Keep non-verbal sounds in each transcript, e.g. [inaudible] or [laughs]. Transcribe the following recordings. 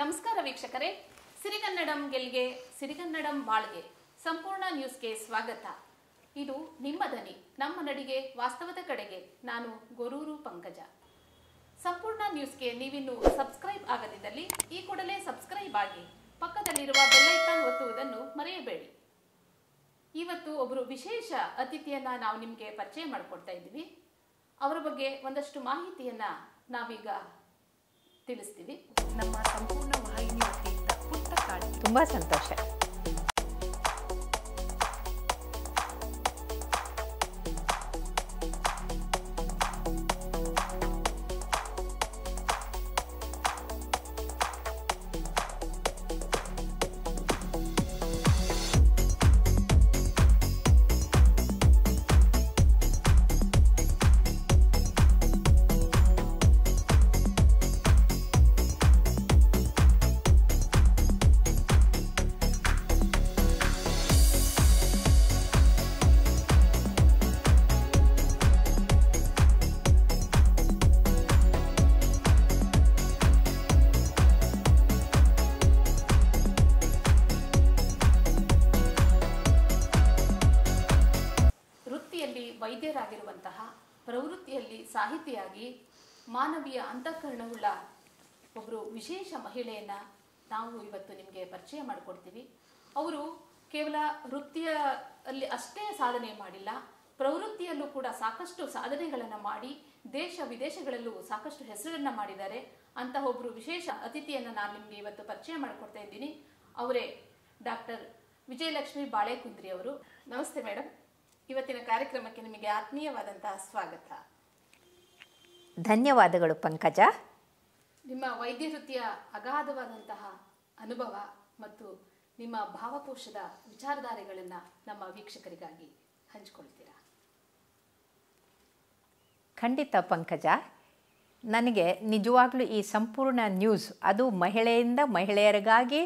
ನಮಸ್ಕಾರ ವೀಕ್ಷಕರೇ ಸಿರಿಗನ್ನಡಂ ಗೆಲ್ಗೆ ಸಿರಿಗನ್ನಡಂ ಬಾಳ್ಗೆ ಸಂಪೂರ್ಣ ನ್ಯೂಸ್ಗೆ ಸ್ವಾಗತ ಇದು ನಿಮ್ಮ ಧ್ವನಿ ನಮ್ಮ ನಡಿಗೆ ವಾಸ್ತವದ ಕಡೆಗೆ ನಾನು ಗೊರೂರು ಪಂಕಜ ಸಂಪೂರ್ಣ ನ್ಯೂಸ್ಗೆ ನೀವಿನ್ನು ಸಬ್ಸ್ಕ್ರೈಬ್ ಆಗದಿದ್ದಲ್ಲಿ ಈ ಕೂಡಲೇ ಸಬ್ಸ್ಕ್ರೈಬ್ ಆಗಿ ಪಕ್ಕದಲ್ಲಿರುವ ಬೆಲ್ಲೈಕನ್ ಒತ್ತುವುದನ್ನು ಮರೆಯಬೇಡಿ ಇವತ್ತು ಒಬ್ಬರು ವಿಶೇಷ ಅತಿಥಿಯನ್ನು ನಾವು ನಿಮಗೆ ಪರಿಚಯ ಮಾಡಿಕೊಡ್ತಾ ಇದ್ದೀವಿ ಅವರ ಬಗ್ಗೆ ಒಂದಷ್ಟು ಮಾಹಿತಿಯನ್ನು ನಾವೀಗ ತಿಳಿಸ್ತೀವಿ ನಮ್ಮ ಸಂಪೂರ್ಣ ವಾಹಿನಿ ವತಿಯಿಂದ ಪುಟ್ಟ ಕಾಡಿ ತುಂಬ ಸಂತೋಷ ವೃತ್ತಿಯಲ್ಲಿ ವೈದ್ಯರಾಗಿರುವಂತಹ ಪ್ರವೃತ್ತಿಯಲ್ಲಿ ಸಾಹಿತಿಯಾಗಿ ಮಾನವೀಯ ಅಂತಃಕರಣವುಳ್ಳ ಒಬ್ಬರು ವಿಶೇಷ ಮಹಿಳೆಯನ್ನು ನಾವು ಇವತ್ತು ನಿಮಗೆ ಪರಿಚಯ ಮಾಡಿಕೊಡ್ತೀವಿ ಅವರು ಕೇವಲ ವೃತ್ತಿಯ ಅಲ್ಲಿ ಅಷ್ಟೇ ಸಾಧನೆ ಮಾಡಿಲ್ಲ ಪ್ರವೃತ್ತಿಯಲ್ಲೂ ಕೂಡ ಸಾಕಷ್ಟು ಸಾಧನೆಗಳನ್ನು ಮಾಡಿ ದೇಶ ವಿದೇಶಗಳಲ್ಲೂ ಸಾಕಷ್ಟು ಹೆಸರನ್ನು ಮಾಡಿದ್ದಾರೆ ಅಂತಹ ಒಬ್ಬರು ವಿಶೇಷ ಅತಿಥಿಯನ್ನು ನಾನು ನಿಮಗೆ ಇವತ್ತು ಪರಿಚಯ ಮಾಡಿಕೊಡ್ತಾ ಇದ್ದೀನಿ ಅವರೇ ಡಾಕ್ಟರ್ ವಿಜಯಲಕ್ಷ್ಮಿ ಬಾಳೆಕುಂದ್ರಿ ಅವರು ನಮಸ್ತೆ ಮೇಡಮ್ ಇವತ್ತಿನ ಕಾರ್ಯಕ್ರಮಕ್ಕೆ ನಿಮಗೆ ಆತ್ಮೀಯವಾದಂತಹ ಸ್ವಾಗತ ಧನ್ಯವಾದಗಳು ಪಂಕಜ ನಿಮ್ಮ ವೈದ್ಯ ವೃತ್ತಿಯ ಅಗಾಧವಾದಂತಹ ಅನುಭವ ಮತ್ತು ನಿಮ್ಮ ಭಾವಕೋಶದ ವಿಚಾರಧಾರೆಗಳನ್ನ ನಮ್ಮ ವೀಕ್ಷಕರಿಗಾಗಿ ಹಂಚಿಕೊಳ್ತೀರಾ ಖಂಡಿತ ಪಂಕಜ ನನಗೆ ನಿಜವಾಗ್ಲೂ ಈ ಸಂಪೂರ್ಣ ನ್ಯೂಸ್ ಅದು ಮಹಿಳೆಯಿಂದ ಮಹಿಳೆಯರಿಗಾಗಿ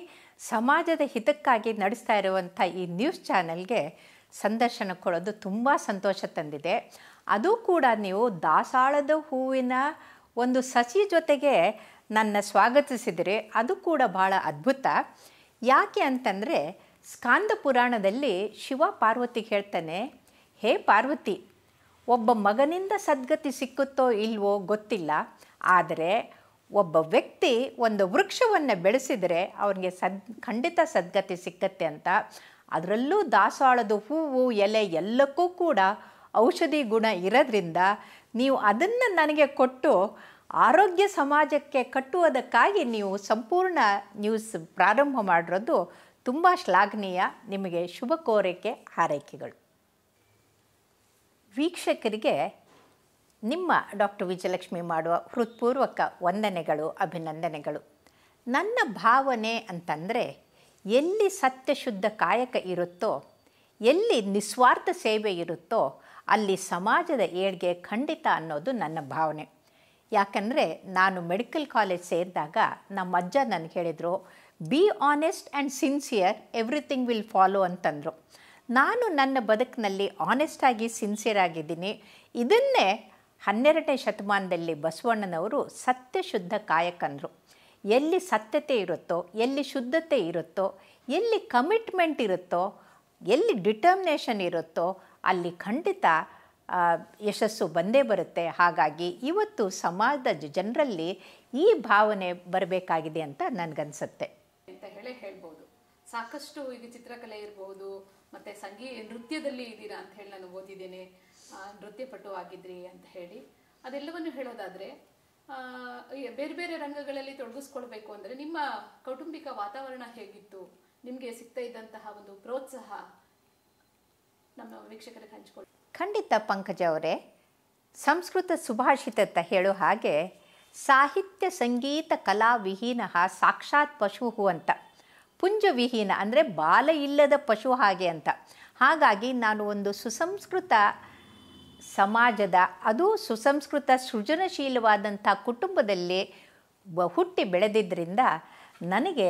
ಸಮಾಜದ ಹಿತಕ್ಕಾಗಿ ನಡೆಸ್ತಾ ಇರುವಂಥ ಈ ನ್ಯೂಸ್ ಚಾನೆಲ್ಗೆ ಸಂದರ್ಶನ ಕೊಡೋದು ತುಂಬ ಸಂತೋಷ ತಂದಿದೆ ಅದು ಕೂಡ ನೀವು ದಾಸಾಳದ ಹೂವಿನ ಒಂದು ಸಸಿ ಜೊತೆಗೆ ನನ್ನ ಸ್ವಾಗತಿಸಿದರೆ ಅದು ಕೂಡ ಭಾಳ ಅದ್ಭುತ ಯಾಕೆ ಅಂತಂದರೆ ಸ್ಕಾಂದ ಪುರಾಣದಲ್ಲಿ ಶಿವ ಪಾರ್ವತಿಗೆ ಹೇಳ್ತಾನೆ ಹೇ ಪಾರ್ವತಿ ಒಬ್ಬ ಮಗನಿಂದ ಸದ್ಗತಿ ಸಿಕ್ಕುತ್ತೋ ಇಲ್ವೋ ಗೊತ್ತಿಲ್ಲ ಆದರೆ ಒಬ್ಬ ವ್ಯಕ್ತಿ ಒಂದು ವೃಕ್ಷವನ್ನು ಬೆಳೆಸಿದರೆ ಅವನಿಗೆ ಸದ್ ಖಂಡಿತ ಸದ್ಗತಿ ಸಿಕ್ಕತ್ತೆ ಅಂತ ಅದರಲ್ಲೂ ದಾಸವಾಳದ ಹೂವು ಎಲೆ ಎಲ್ಲಕ್ಕೂ ಕೂಡ ಔಷಧಿ ಗುಣ ಇರೋದ್ರಿಂದ ನೀವು ಅದನ್ನು ನನಗೆ ಕೊಟ್ಟು ಆರೋಗ್ಯ ಸಮಾಜಕ್ಕೆ ಕಟ್ಟುವುದಕ್ಕಾಗಿ ನೀವು ಸಂಪೂರ್ಣ ನ್ಯೂಸ್ ಪ್ರಾರಂಭ ಮಾಡಿರೋದು ತುಂಬ ಶ್ಲಾಘನೀಯ ನಿಮಗೆ ಶುಭ ಕೋರಿಕೆ ಹಾರೈಕೆಗಳು ವೀಕ್ಷಕರಿಗೆ ನಿಮ್ಮ ಡಾಕ್ಟರ್ ವಿಜಯಲಕ್ಷ್ಮಿ ಮಾಡುವ ಹೃತ್ಪೂರ್ವಕ ವಂದನೆಗಳು ಅಭಿನಂದನೆಗಳು ನನ್ನ ಭಾವನೆ ಅಂತಂದರೆ ಎಲ್ಲಿ ಸತ್ಯಶುದ್ಧ ಕಾಯಕ ಇರುತ್ತೋ ಎಲ್ಲಿ ನಿಸ್ವಾರ್ಥ ಸೇವೆ ಇರುತ್ತೋ ಅಲ್ಲಿ ಸಮಾಜದ ಏಳ್ಗೆ ಖಂಡಿತ ಅನ್ನೋದು ನನ್ನ ಭಾವನೆ ಯಾಕಂದರೆ ನಾನು ಮೆಡಿಕಲ್ ಕಾಲೇಜ್ ಸೇರಿದಾಗ ನಮ್ಮ ಅಜ್ಜ ನನಗೆ ಹೇಳಿದರು be honest and sincere everything will follow ಅಂತಂದರು ನಾನು ನನ್ನ ಬದುಕಿನಲ್ಲಿ ಆನೆಸ್ಟಾಗಿ ಸಿನ್ಸಿಯರ್ ಆಗಿದ್ದೀನಿ ಇದನ್ನೇ ಹನ್ನೆರಡನೇ ಶತಮಾನದಲ್ಲಿ ಬಸವಣ್ಣನವರು ಸತ್ಯಶುದ್ಧ ಕಾಯಕಂದರು ಎಲ್ಲಿ ಸತ್ಯತೆ ಇರುತ್ತೋ ಎಲ್ಲಿ ಶುದ್ಧತೆ ಇರುತ್ತೋ ಎಲ್ಲಿ ಕಮಿಟ್ಮೆಂಟ್ ಇರುತ್ತೋ ಎಲ್ಲಿ ಡಿಟರ್ಮಿನೇಷನ್ ಇರುತ್ತೋ ಅಲ್ಲಿ ಖಂಡಿತ ಯಶಸ್ಸು ಬಂದೇ ಬರುತ್ತೆ ಹಾಗಾಗಿ ಇವತ್ತು ಸಮಾಜದ ಜನರಲ್ಲಿ ಈ ಭಾವನೆ ಬರಬೇಕಾಗಿದೆ ಅಂತ ನನಗನ್ಸುತ್ತೆ ಅಂತ ಹೇಳೇ ಹೇಳ್ಬೋದು ಸಾಕಷ್ಟು ಈಗ ಚಿತ್ರಕಲೆ ಇರಬಹುದು ಮತ್ತೆ ಸಂಗೀತ ನೃತ್ಯದಲ್ಲಿ ಇದ್ದೀರಾ ಅಂತ ಹೇಳಿ ನಾನು ಓದಿದ್ದೇನೆ ನೃತ್ಯಪಟು ಆಗಿದ್ರಿ ಅಂತ ಹೇಳಿ ಅದೆಲ್ಲವನ್ನು ಹೇಳೋದಾದರೆ ಬೇರೆ ಬೇರೆ ರಂಗಗಳಲ್ಲಿ ತೊಡಗಿಸ್ಕೊಳ್ಬೇಕು ಅಂದರೆ ನಿಮ್ಮ ಕೌಟುಂಬಿಕ ವಾತಾವರಣ ಹೇಗಿತ್ತು ನಿಮಗೆ ಸಿಗ್ತಾ ಇದ್ದಂತಹ ಒಂದು ಪ್ರೋತ್ಸಾಹ ನಮ್ಮ ವೀಕ್ಷಕರಿಗೆ ಹಂಚಿಕೊಳ್ಳಿ ಖಂಡಿತ ಪಂಕಜ ಅವರೇ ಸಂಸ್ಕೃತ ಸುಭಾಷಿತ ಹೇಳೋ ಹಾಗೆ ಸಾಹಿತ್ಯ ಸಂಗೀತ ಕಲಾ ವಿಹೀನ ಸಾಕ್ಷಾತ್ ಪಶು ಅಂತ ಪುಂಜವಿಹೀನ ವಿಹೀನ ಅಂದರೆ ಬಾಲ ಇಲ್ಲದ ಪಶು ಹಾಗೆ ಅಂತ ಹಾಗಾಗಿ ನಾನು ಒಂದು ಸುಸಂಸ್ಕೃತ ಸಮಾಜದ ಅದು ಸುಸಂಸ್ಕೃತ ಸೃಜನಶೀಲವಾದಂಥ ಕುಟುಂಬದಲ್ಲಿ ಹುಟ್ಟಿ ಬೆಳೆದಿದ್ದರಿಂದ ನನಗೆ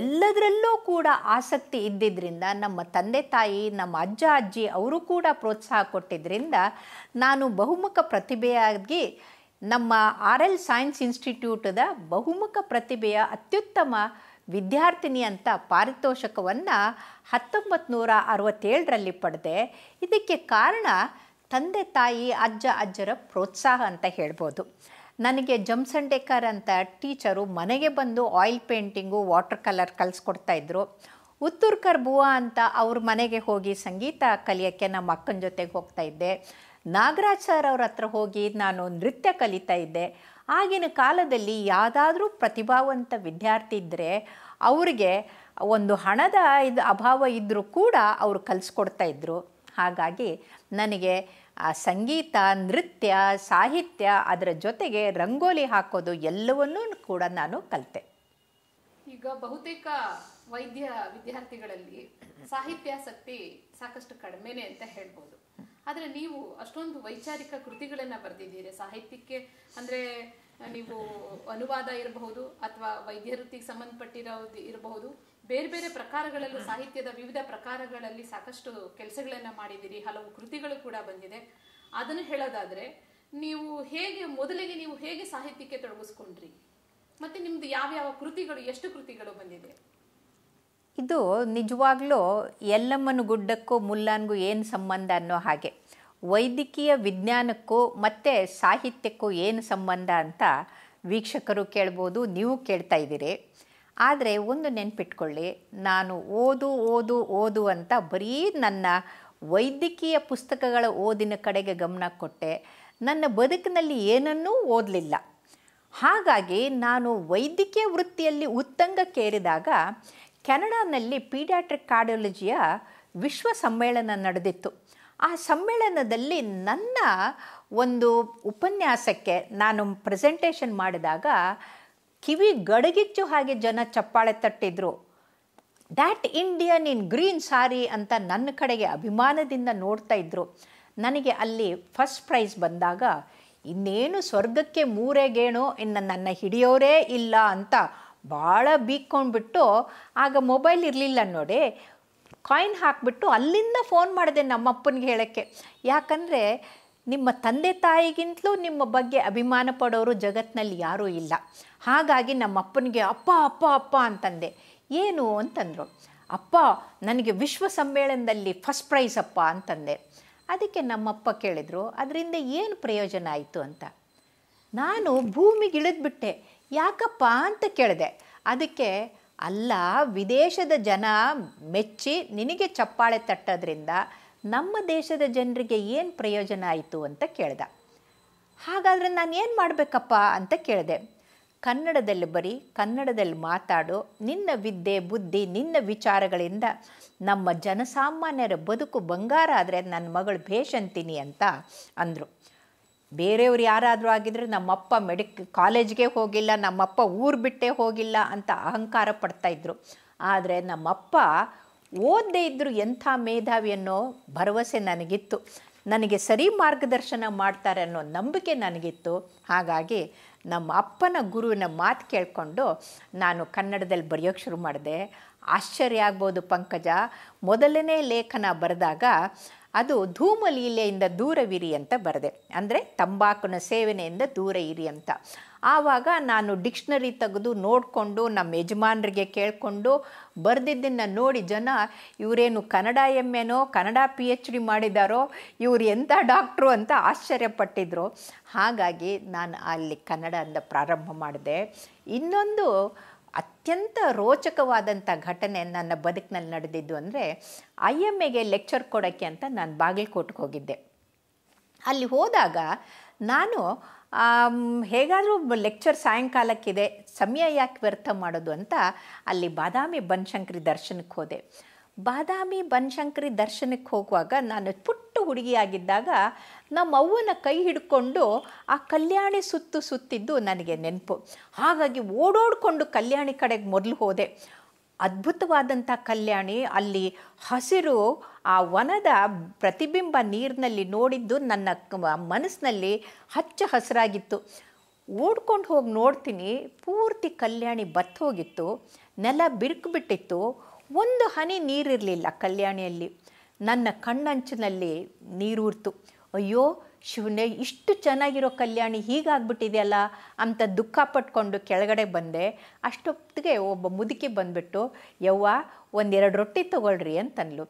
ಎಲ್ಲದರಲ್ಲೂ ಕೂಡ ಆಸಕ್ತಿ ಇದ್ದಿದ್ದರಿಂದ ನಮ್ಮ ತಂದೆ ತಾಯಿ ನಮ್ಮ ಅಜ್ಜ ಅಜ್ಜಿ ಅವರು ಕೂಡ ಪ್ರೋತ್ಸಾಹ ಕೊಟ್ಟಿದ್ದರಿಂದ ನಾನು ಬಹುಮುಖ ಪ್ರತಿಭೆಯಾಗಿ ನಮ್ಮ ಆರ್ ಎಲ್ ಸೈನ್ಸ್ ಇನ್ಸ್ಟಿಟ್ಯೂಟದ ಬಹುಮುಖ ಪ್ರತಿಭೆಯ ಅತ್ಯುತ್ತಮ ವಿದ್ಯಾರ್ಥಿನಿ ಅಂತ ಪಾರಿತೋಷಕವನ್ನು ಹತ್ತೊಂಬತ್ತು ನೂರ ಅರವತ್ತೇಳರಲ್ಲಿ ಪಡೆದೆ ಇದಕ್ಕೆ ಕಾರಣ ತಂದೆ ತಾಯಿ ಅಜ್ಜ ಅಜ್ಜರ ಪ್ರೋತ್ಸಾಹ ಅಂತ ಹೇಳ್ಬೋದು ನನಗೆ ಜಮ್ಸಂಡೇಕರ್ ಅಂತ ಟೀಚರು ಮನೆಗೆ ಬಂದು ಆಯಿಲ್ ಪೇಂಟಿಂಗು ವಾಟರ್ ಕಲರ್ ಕಲಿಸ್ಕೊಡ್ತಾಯಿದ್ರು ಉತ್ತೂರ್ಕರ್ ಬುವಾ ಅಂತ ಅವ್ರ ಮನೆಗೆ ಹೋಗಿ ಸಂಗೀತ ಕಲಿಯೋಕ್ಕೆ ನಮ್ಮ ಅಕ್ಕನ ಜೊತೆಗೆ ಹೋಗ್ತಾ ಇದ್ದೆ ನಾಗರಾಜ್ ಸರ್ ಅವ್ರ ಹತ್ರ ಹೋಗಿ ನಾನು ನೃತ್ಯ ಕಲಿತಾ ಇದ್ದೆ ಆಗಿನ ಕಾಲದಲ್ಲಿ ಯಾವುದಾದ್ರೂ ಪ್ರತಿಭಾವಂತ ವಿದ್ಯಾರ್ಥಿ ಇದ್ದರೆ ಅವ್ರಿಗೆ ಒಂದು ಹಣದ ಇದು ಅಭಾವ ಇದ್ದರೂ ಕೂಡ ಅವರು ಕಲಿಸ್ಕೊಡ್ತಾ ಇದ್ದರು ಹಾಗಾಗಿ ನನಗೆ ಆ ಸಂಗೀತ ನೃತ್ಯ ಸಾಹಿತ್ಯ ಅದರ ಜೊತೆಗೆ ರಂಗೋಲಿ ಹಾಕೋದು ಎಲ್ಲವನ್ನೂ ಕೂಡ ನಾನು ಕಲಿತೆ ಈಗ ಬಹುತೇಕ ವೈದ್ಯ ವಿದ್ಯಾರ್ಥಿಗಳಲ್ಲಿ ಸಾಹಿತ್ಯಾಸಕ್ತಿ ಸಾಕಷ್ಟು ಕಡಿಮೆನೆ ಅಂತ ಹೇಳ್ಬೋದು ಆದರೆ ನೀವು ಅಷ್ಟೊಂದು ವೈಚಾರಿಕ ಕೃತಿಗಳನ್ನು ಬರೆದಿದ್ದೀರಿ ಸಾಹಿತ್ಯಕ್ಕೆ ಅಂದರೆ ನೀವು ಅನುವಾದ ಇರಬಹುದು ಅಥವಾ ವೈದ್ಯ ವೃತ್ತಿಗೆ ಸಂಬಂಧಪಟ್ಟಿರೋದು ಇರಬಹುದು ಬೇರೆ ಬೇರೆ ಪ್ರಕಾರಗಳಲ್ಲೂ ಸಾಹಿತ್ಯದ ವಿವಿಧ ಪ್ರಕಾರಗಳಲ್ಲಿ ಸಾಕಷ್ಟು ಕೆಲಸಗಳನ್ನು ಮಾಡಿದ್ದೀರಿ ಹಲವು ಕೃತಿಗಳು ಕೂಡ ಬಂದಿದೆ ಅದನ್ನು ಹೇಳೋದಾದ್ರೆ ನೀವು ಹೇಗೆ ಮೊದಲಿಗೆ ನೀವು ಹೇಗೆ ಸಾಹಿತ್ಯಕ್ಕೆ ತೊಡಗಿಸ್ಕೊಂಡ್ರಿ ಮತ್ತೆ ನಿಮ್ದು ಯಾವ್ಯಾವ ಕೃತಿಗಳು ಎಷ್ಟು ಕೃತಿಗಳು ಬಂದಿದೆ ಇದು ನಿಜವಾಗ್ಲೂ ಎಲ್ಲಮ್ಮನ ಗುಡ್ಡಕ್ಕೂ ಮುಲ್ಲಾನ್ಗೂ ಏನು ಸಂಬಂಧ ಅನ್ನೋ ಹಾಗೆ ವೈದ್ಯಕೀಯ ವಿಜ್ಞಾನಕ್ಕೂ ಮತ್ತು ಸಾಹಿತ್ಯಕ್ಕೂ ಏನು ಸಂಬಂಧ ಅಂತ ವೀಕ್ಷಕರು ಕೇಳ್ಬೋದು ನೀವು ಕೇಳ್ತಾ ಇದ್ದೀರಿ ಆದರೆ ಒಂದು ನೆನ್ಪಿಟ್ಕೊಳ್ಳಿ ನಾನು ಓದು ಓದು ಓದು ಅಂತ ಬರೀ ನನ್ನ ವೈದ್ಯಕೀಯ ಪುಸ್ತಕಗಳ ಓದಿನ ಕಡೆಗೆ ಗಮನ ಕೊಟ್ಟೆ ನನ್ನ ಬದುಕಿನಲ್ಲಿ ಏನನ್ನೂ ಓದಲಿಲ್ಲ ಹಾಗಾಗಿ ನಾನು ವೈದ್ಯಕೀಯ ವೃತ್ತಿಯಲ್ಲಿ ಉತ್ತಂಗಕ್ಕೇರಿದಾಗ ಕೆನಡಾನಲ್ಲಿ ಪೀಡಿಯಾಟ್ರಿಕ್ ಕಾರ್ಡಿಯಾಲಜಿಯ ವಿಶ್ವ ಸಮ್ಮೇಳನ ನಡೆದಿತ್ತು ಆ ಸಮ್ಮೇಳನದಲ್ಲಿ ನನ್ನ ಒಂದು ಉಪನ್ಯಾಸಕ್ಕೆ ನಾನು ಪ್ರೆಸೆಂಟೇಷನ್ ಮಾಡಿದಾಗ ಕಿವಿ ಗಡಗಿಚ್ಚು ಹಾಗೆ ಜನ ಚಪ್ಪಾಳೆ ತಟ್ಟಿದ್ರು that Indian in green sari ಅಂತ ನನ್ನ ಕಡೆಗೆ ಅಭಿಮಾನದಿಂದ ನೋಡ್ತಾ ಇದ್ದರು ನನಗೆ ಅಲ್ಲಿ ಫಸ್ಟ್ ಪ್ರೈಸ್ ಬಂದಾಗ ಇನ್ನೇನು ಸ್ವರ್ಗಕ್ಕೆ ಮೂರೆಗೇಣೋ ಇನ್ನು ನನ್ನ ಹಿಡಿಯೋರೇ ಇಲ್ಲ ಅಂತ ಭಾಳ ಬೀಕ್ಕೊಂಡ್ಬಿಟ್ಟು ಆಗ ಮೊಬೈಲ್ ಇರಲಿಲ್ಲ ನೋಡಿ ಕಾಯಿನ್ ಹಾಕಿಬಿಟ್ಟು ಅಲ್ಲಿಂದ ಫೋನ್ ಮಾಡಿದೆ ನಮ್ಮಪ್ಪನಿಗೆ ಹೇಳೋಕ್ಕೆ ಯಾಕಂದರೆ ನಿಮ್ಮ ತಂದೆ ತಾಯಿಗಿಂತಲೂ ನಿಮ್ಮ ಬಗ್ಗೆ ಅಭಿಮಾನ ಪಡೋರು ಜಗತ್ತಿನಲ್ಲಿ ಯಾರೂ ಇಲ್ಲ ಹಾಗಾಗಿ ನಮ್ಮ ಅಪ್ಪನಿಗೆ ಅಪ್ಪ ಅಪ್ಪ ಅಪ್ಪ ಅಂತಂದೆ ಏನು ಅಂತಂದರು ಅಪ್ಪ ನನಗೆ ವಿಶ್ವ ಸಮ್ಮೇಳನದಲ್ಲಿ ಫಸ್ಟ್ ಪ್ರೈಸ್ ಅಪ್ಪ ಅಂತಂದೆ ಅದಕ್ಕೆ ನಮ್ಮಪ್ಪ ಕೇಳಿದರು ಅದರಿಂದ ಏನು ಪ್ರಯೋಜನ ಆಯಿತು ಅಂತ ನಾನು ಭೂಮಿಗೆ ಇಳಿದ್ಬಿಟ್ಟೆ ಯಾಕಪ್ಪ ಅಂತ ಕೇಳಿದೆ ಅದಕ್ಕೆ ಅಲ್ಲ ವಿದೇಶದ ಜನ ಮೆಚ್ಚಿ ನಿನಗೆ ಚಪ್ಪಾಳೆ ತಟ್ಟೋದ್ರಿಂದ ನಮ್ಮ ದೇಶದ ಜನರಿಗೆ ಏನು ಪ್ರಯೋಜನ ಆಯಿತು ಅಂತ ಕೇಳ್ದ ಹಾಗಾದರೆ ನಾನು ಏನು ಮಾಡಬೇಕಪ್ಪ ಅಂತ ಕೇಳಿದೆ ಕನ್ನಡದಲ್ಲಿ ಬರೀ ಕನ್ನಡದಲ್ಲಿ ಮಾತಾಡು ನಿನ್ನ ವಿದ್ಯೆ ಬುದ್ಧಿ ನಿನ್ನ ವಿಚಾರಗಳಿಂದ ನಮ್ಮ ಜನಸಾಮಾನ್ಯರ ಬದುಕು ಬಂಗಾರ ಆದರೆ ನನ್ನ ಮಗಳು ಭೇಷ್ ಅಂತೀನಿ ಅಂತ ಅಂದರು ಬೇರೆಯವ್ರು ಯಾರಾದರೂ ಆಗಿದ್ರು ನಮ್ಮಪ್ಪ ಮೆಡಿಕ್ ಕಾಲೇಜ್ಗೆ ಹೋಗಿಲ್ಲ ನಮ್ಮಪ್ಪ ಊರು ಬಿಟ್ಟೇ ಹೋಗಿಲ್ಲ ಅಂತ ಅಹಂಕಾರ ಪಡ್ತಾಯಿದ್ರು ಆದರೆ ನಮ್ಮಪ್ಪ ಓದದೇ ಇದ್ದರೂ ಎಂಥ ಮೇಧಾವಿ ಅನ್ನೋ ಭರವಸೆ ನನಗಿತ್ತು ನನಗೆ ಸರಿ ಮಾರ್ಗದರ್ಶನ ಮಾಡ್ತಾರೆ ಅನ್ನೋ ನಂಬಿಕೆ ನನಗಿತ್ತು ಹಾಗಾಗಿ ನಮ್ಮ ಅಪ್ಪನ ಗುರುವಿನ ಮಾತು ಕೇಳಿಕೊಂಡು ನಾನು ಕನ್ನಡದಲ್ಲಿ ಬರೆಯೋಕ್ಕೆ ಶುರು ಮಾಡಿದೆ ಆಶ್ಚರ್ಯ ಆಗ್ಬೋದು ಪಂಕಜ ಮೊದಲನೇ ಲೇಖನ ಬರೆದಾಗ ಅದು ಧೂಮಲೀಲೆಯಿಂದ ದೂರವಿರಿ ಅಂತ ಬರೆದೆ ಅಂದರೆ ತಂಬಾಕುನ ಸೇವನೆಯಿಂದ ದೂರ ಇರಿ ಅಂತ ಆವಾಗ ನಾನು ಡಿಕ್ಷನರಿ ತೆಗೆದು ನೋಡಿಕೊಂಡು ನಮ್ಮ ಯಜಮಾನರಿಗೆ ಕೇಳಿಕೊಂಡು ಬರೆದಿದ್ದನ್ನು ನೋಡಿ ಜನ ಇವರೇನು ಕನ್ನಡ ಎಮ್ ಎನೋ ಕನ್ನಡ ಪಿ ಎಚ್ ಡಿ ಮಾಡಿದಾರೋ ಇವರು ಎಂಥ ಡಾಕ್ಟ್ರು ಅಂತ ಆಶ್ಚರ್ಯಪಟ್ಟಿದ್ರು ಹಾಗಾಗಿ ನಾನು ಅಲ್ಲಿ ಕನ್ನಡ ಪ್ರಾರಂಭ ಮಾಡಿದೆ ಇನ್ನೊಂದು ಅತ್ಯಂತ ರೋಚಕವಾದಂಥ ಘಟನೆ ನನ್ನ ಬದುಕಿನಲ್ಲಿ ನಡೆದಿದ್ದು ಅಂದರೆ ಐ ಎಮ್ ಎಗೆ ಲೆಕ್ಚರ್ ಕೊಡೋಕ್ಕೆ ಅಂತ ನಾನು ಬಾಗಲಕೋಟೆಗೆ ಹೋಗಿದ್ದೆ ಅಲ್ಲಿ ಹೋದಾಗ ನಾನು ಹೇಗಾದರೂ ಲೆಕ್ಚರ್ ಸಾಯಂಕಾಲಕ್ಕಿದೆ ಸಮಯ ಯಾಕೆ ವ್ಯರ್ಥ ಮಾಡೋದು ಅಂತ ಅಲ್ಲಿ ಬಾದಾಮಿ ಬನ್ಶಂಕರಿ ದರ್ಶನಕ್ಕೆ ಹೋದೆ ಬಾದಾಮಿ ಬನ್ಶಂಕರಿ ದರ್ಶನಕ್ಕೆ ಹೋಗುವಾಗ ನಾನು ಪುಟ್ಟ ಹುಡುಗಿಯಾಗಿದ್ದಾಗ ನಮ್ಮ ಕೈ ಹಿಡ್ಕೊಂಡು ಆ ಕಲ್ಯಾಣಿ ಸುತ್ತು ಸುತ್ತಿದ್ದು ನನಗೆ ನೆನಪು ಹಾಗಾಗಿ ಓಡೋಡಿಕೊಂಡು ಕಲ್ಯಾಣಿ ಕಡೆಗೆ ಮೊದಲು ಹೋದೆ ಅದ್ಭುತವಾದಂಥ ಕಲ್ಯಾಣಿ ಅಲ್ಲಿ ಹಸಿರು ಆ ವನದ ಪ್ರತಿಬಿಂಬ ನೀರಿನಲ್ಲಿ ನೋಡಿದ್ದು ನನ್ನ ಮನಸ್ಸಿನಲ್ಲಿ ಹಚ್ಚ ಹಸಿರಾಗಿತ್ತು ಓಡ್ಕೊಂಡು ಹೋಗಿ ನೋಡ್ತೀನಿ ಪೂರ್ತಿ ಕಲ್ಯಾಣಿ ಬತ್ತೋಗಿತ್ತು ಹೋಗಿತ್ತು ನೆಲ ಬಿರುಕುಬಿಟ್ಟಿತ್ತು ಒಂದು ಹನಿ ನೀರಿರಲಿಲ್ಲ ಕಲ್ಯಾಣಿಯಲ್ಲಿ ನನ್ನ ಕಣ್ಣಂಚಿನಲ್ಲಿ ನೀರೂರ್ತು ಅಯ್ಯೋ ಶಿವನೇ ಇಷ್ಟು ಚೆನ್ನಾಗಿರೋ ಕಲ್ಯಾಣಿ ಹೀಗಾಗ್ಬಿಟ್ಟಿದೆಯಲ್ಲ ಅಂತ ದುಃಖ ಪಟ್ಕೊಂಡು ಕೆಳಗಡೆ ಬಂದೆ ಅಷ್ಟೊತ್ತಿಗೆ ಒಬ್ಬ ಮುದುಕಿ ಬಂದ್ಬಿಟ್ಟು ಯವ್ವ ಒಂದೆರಡು ರೊಟ್ಟಿ ತೊಗೊಳ್ರಿ ಅಂತನ್ಲು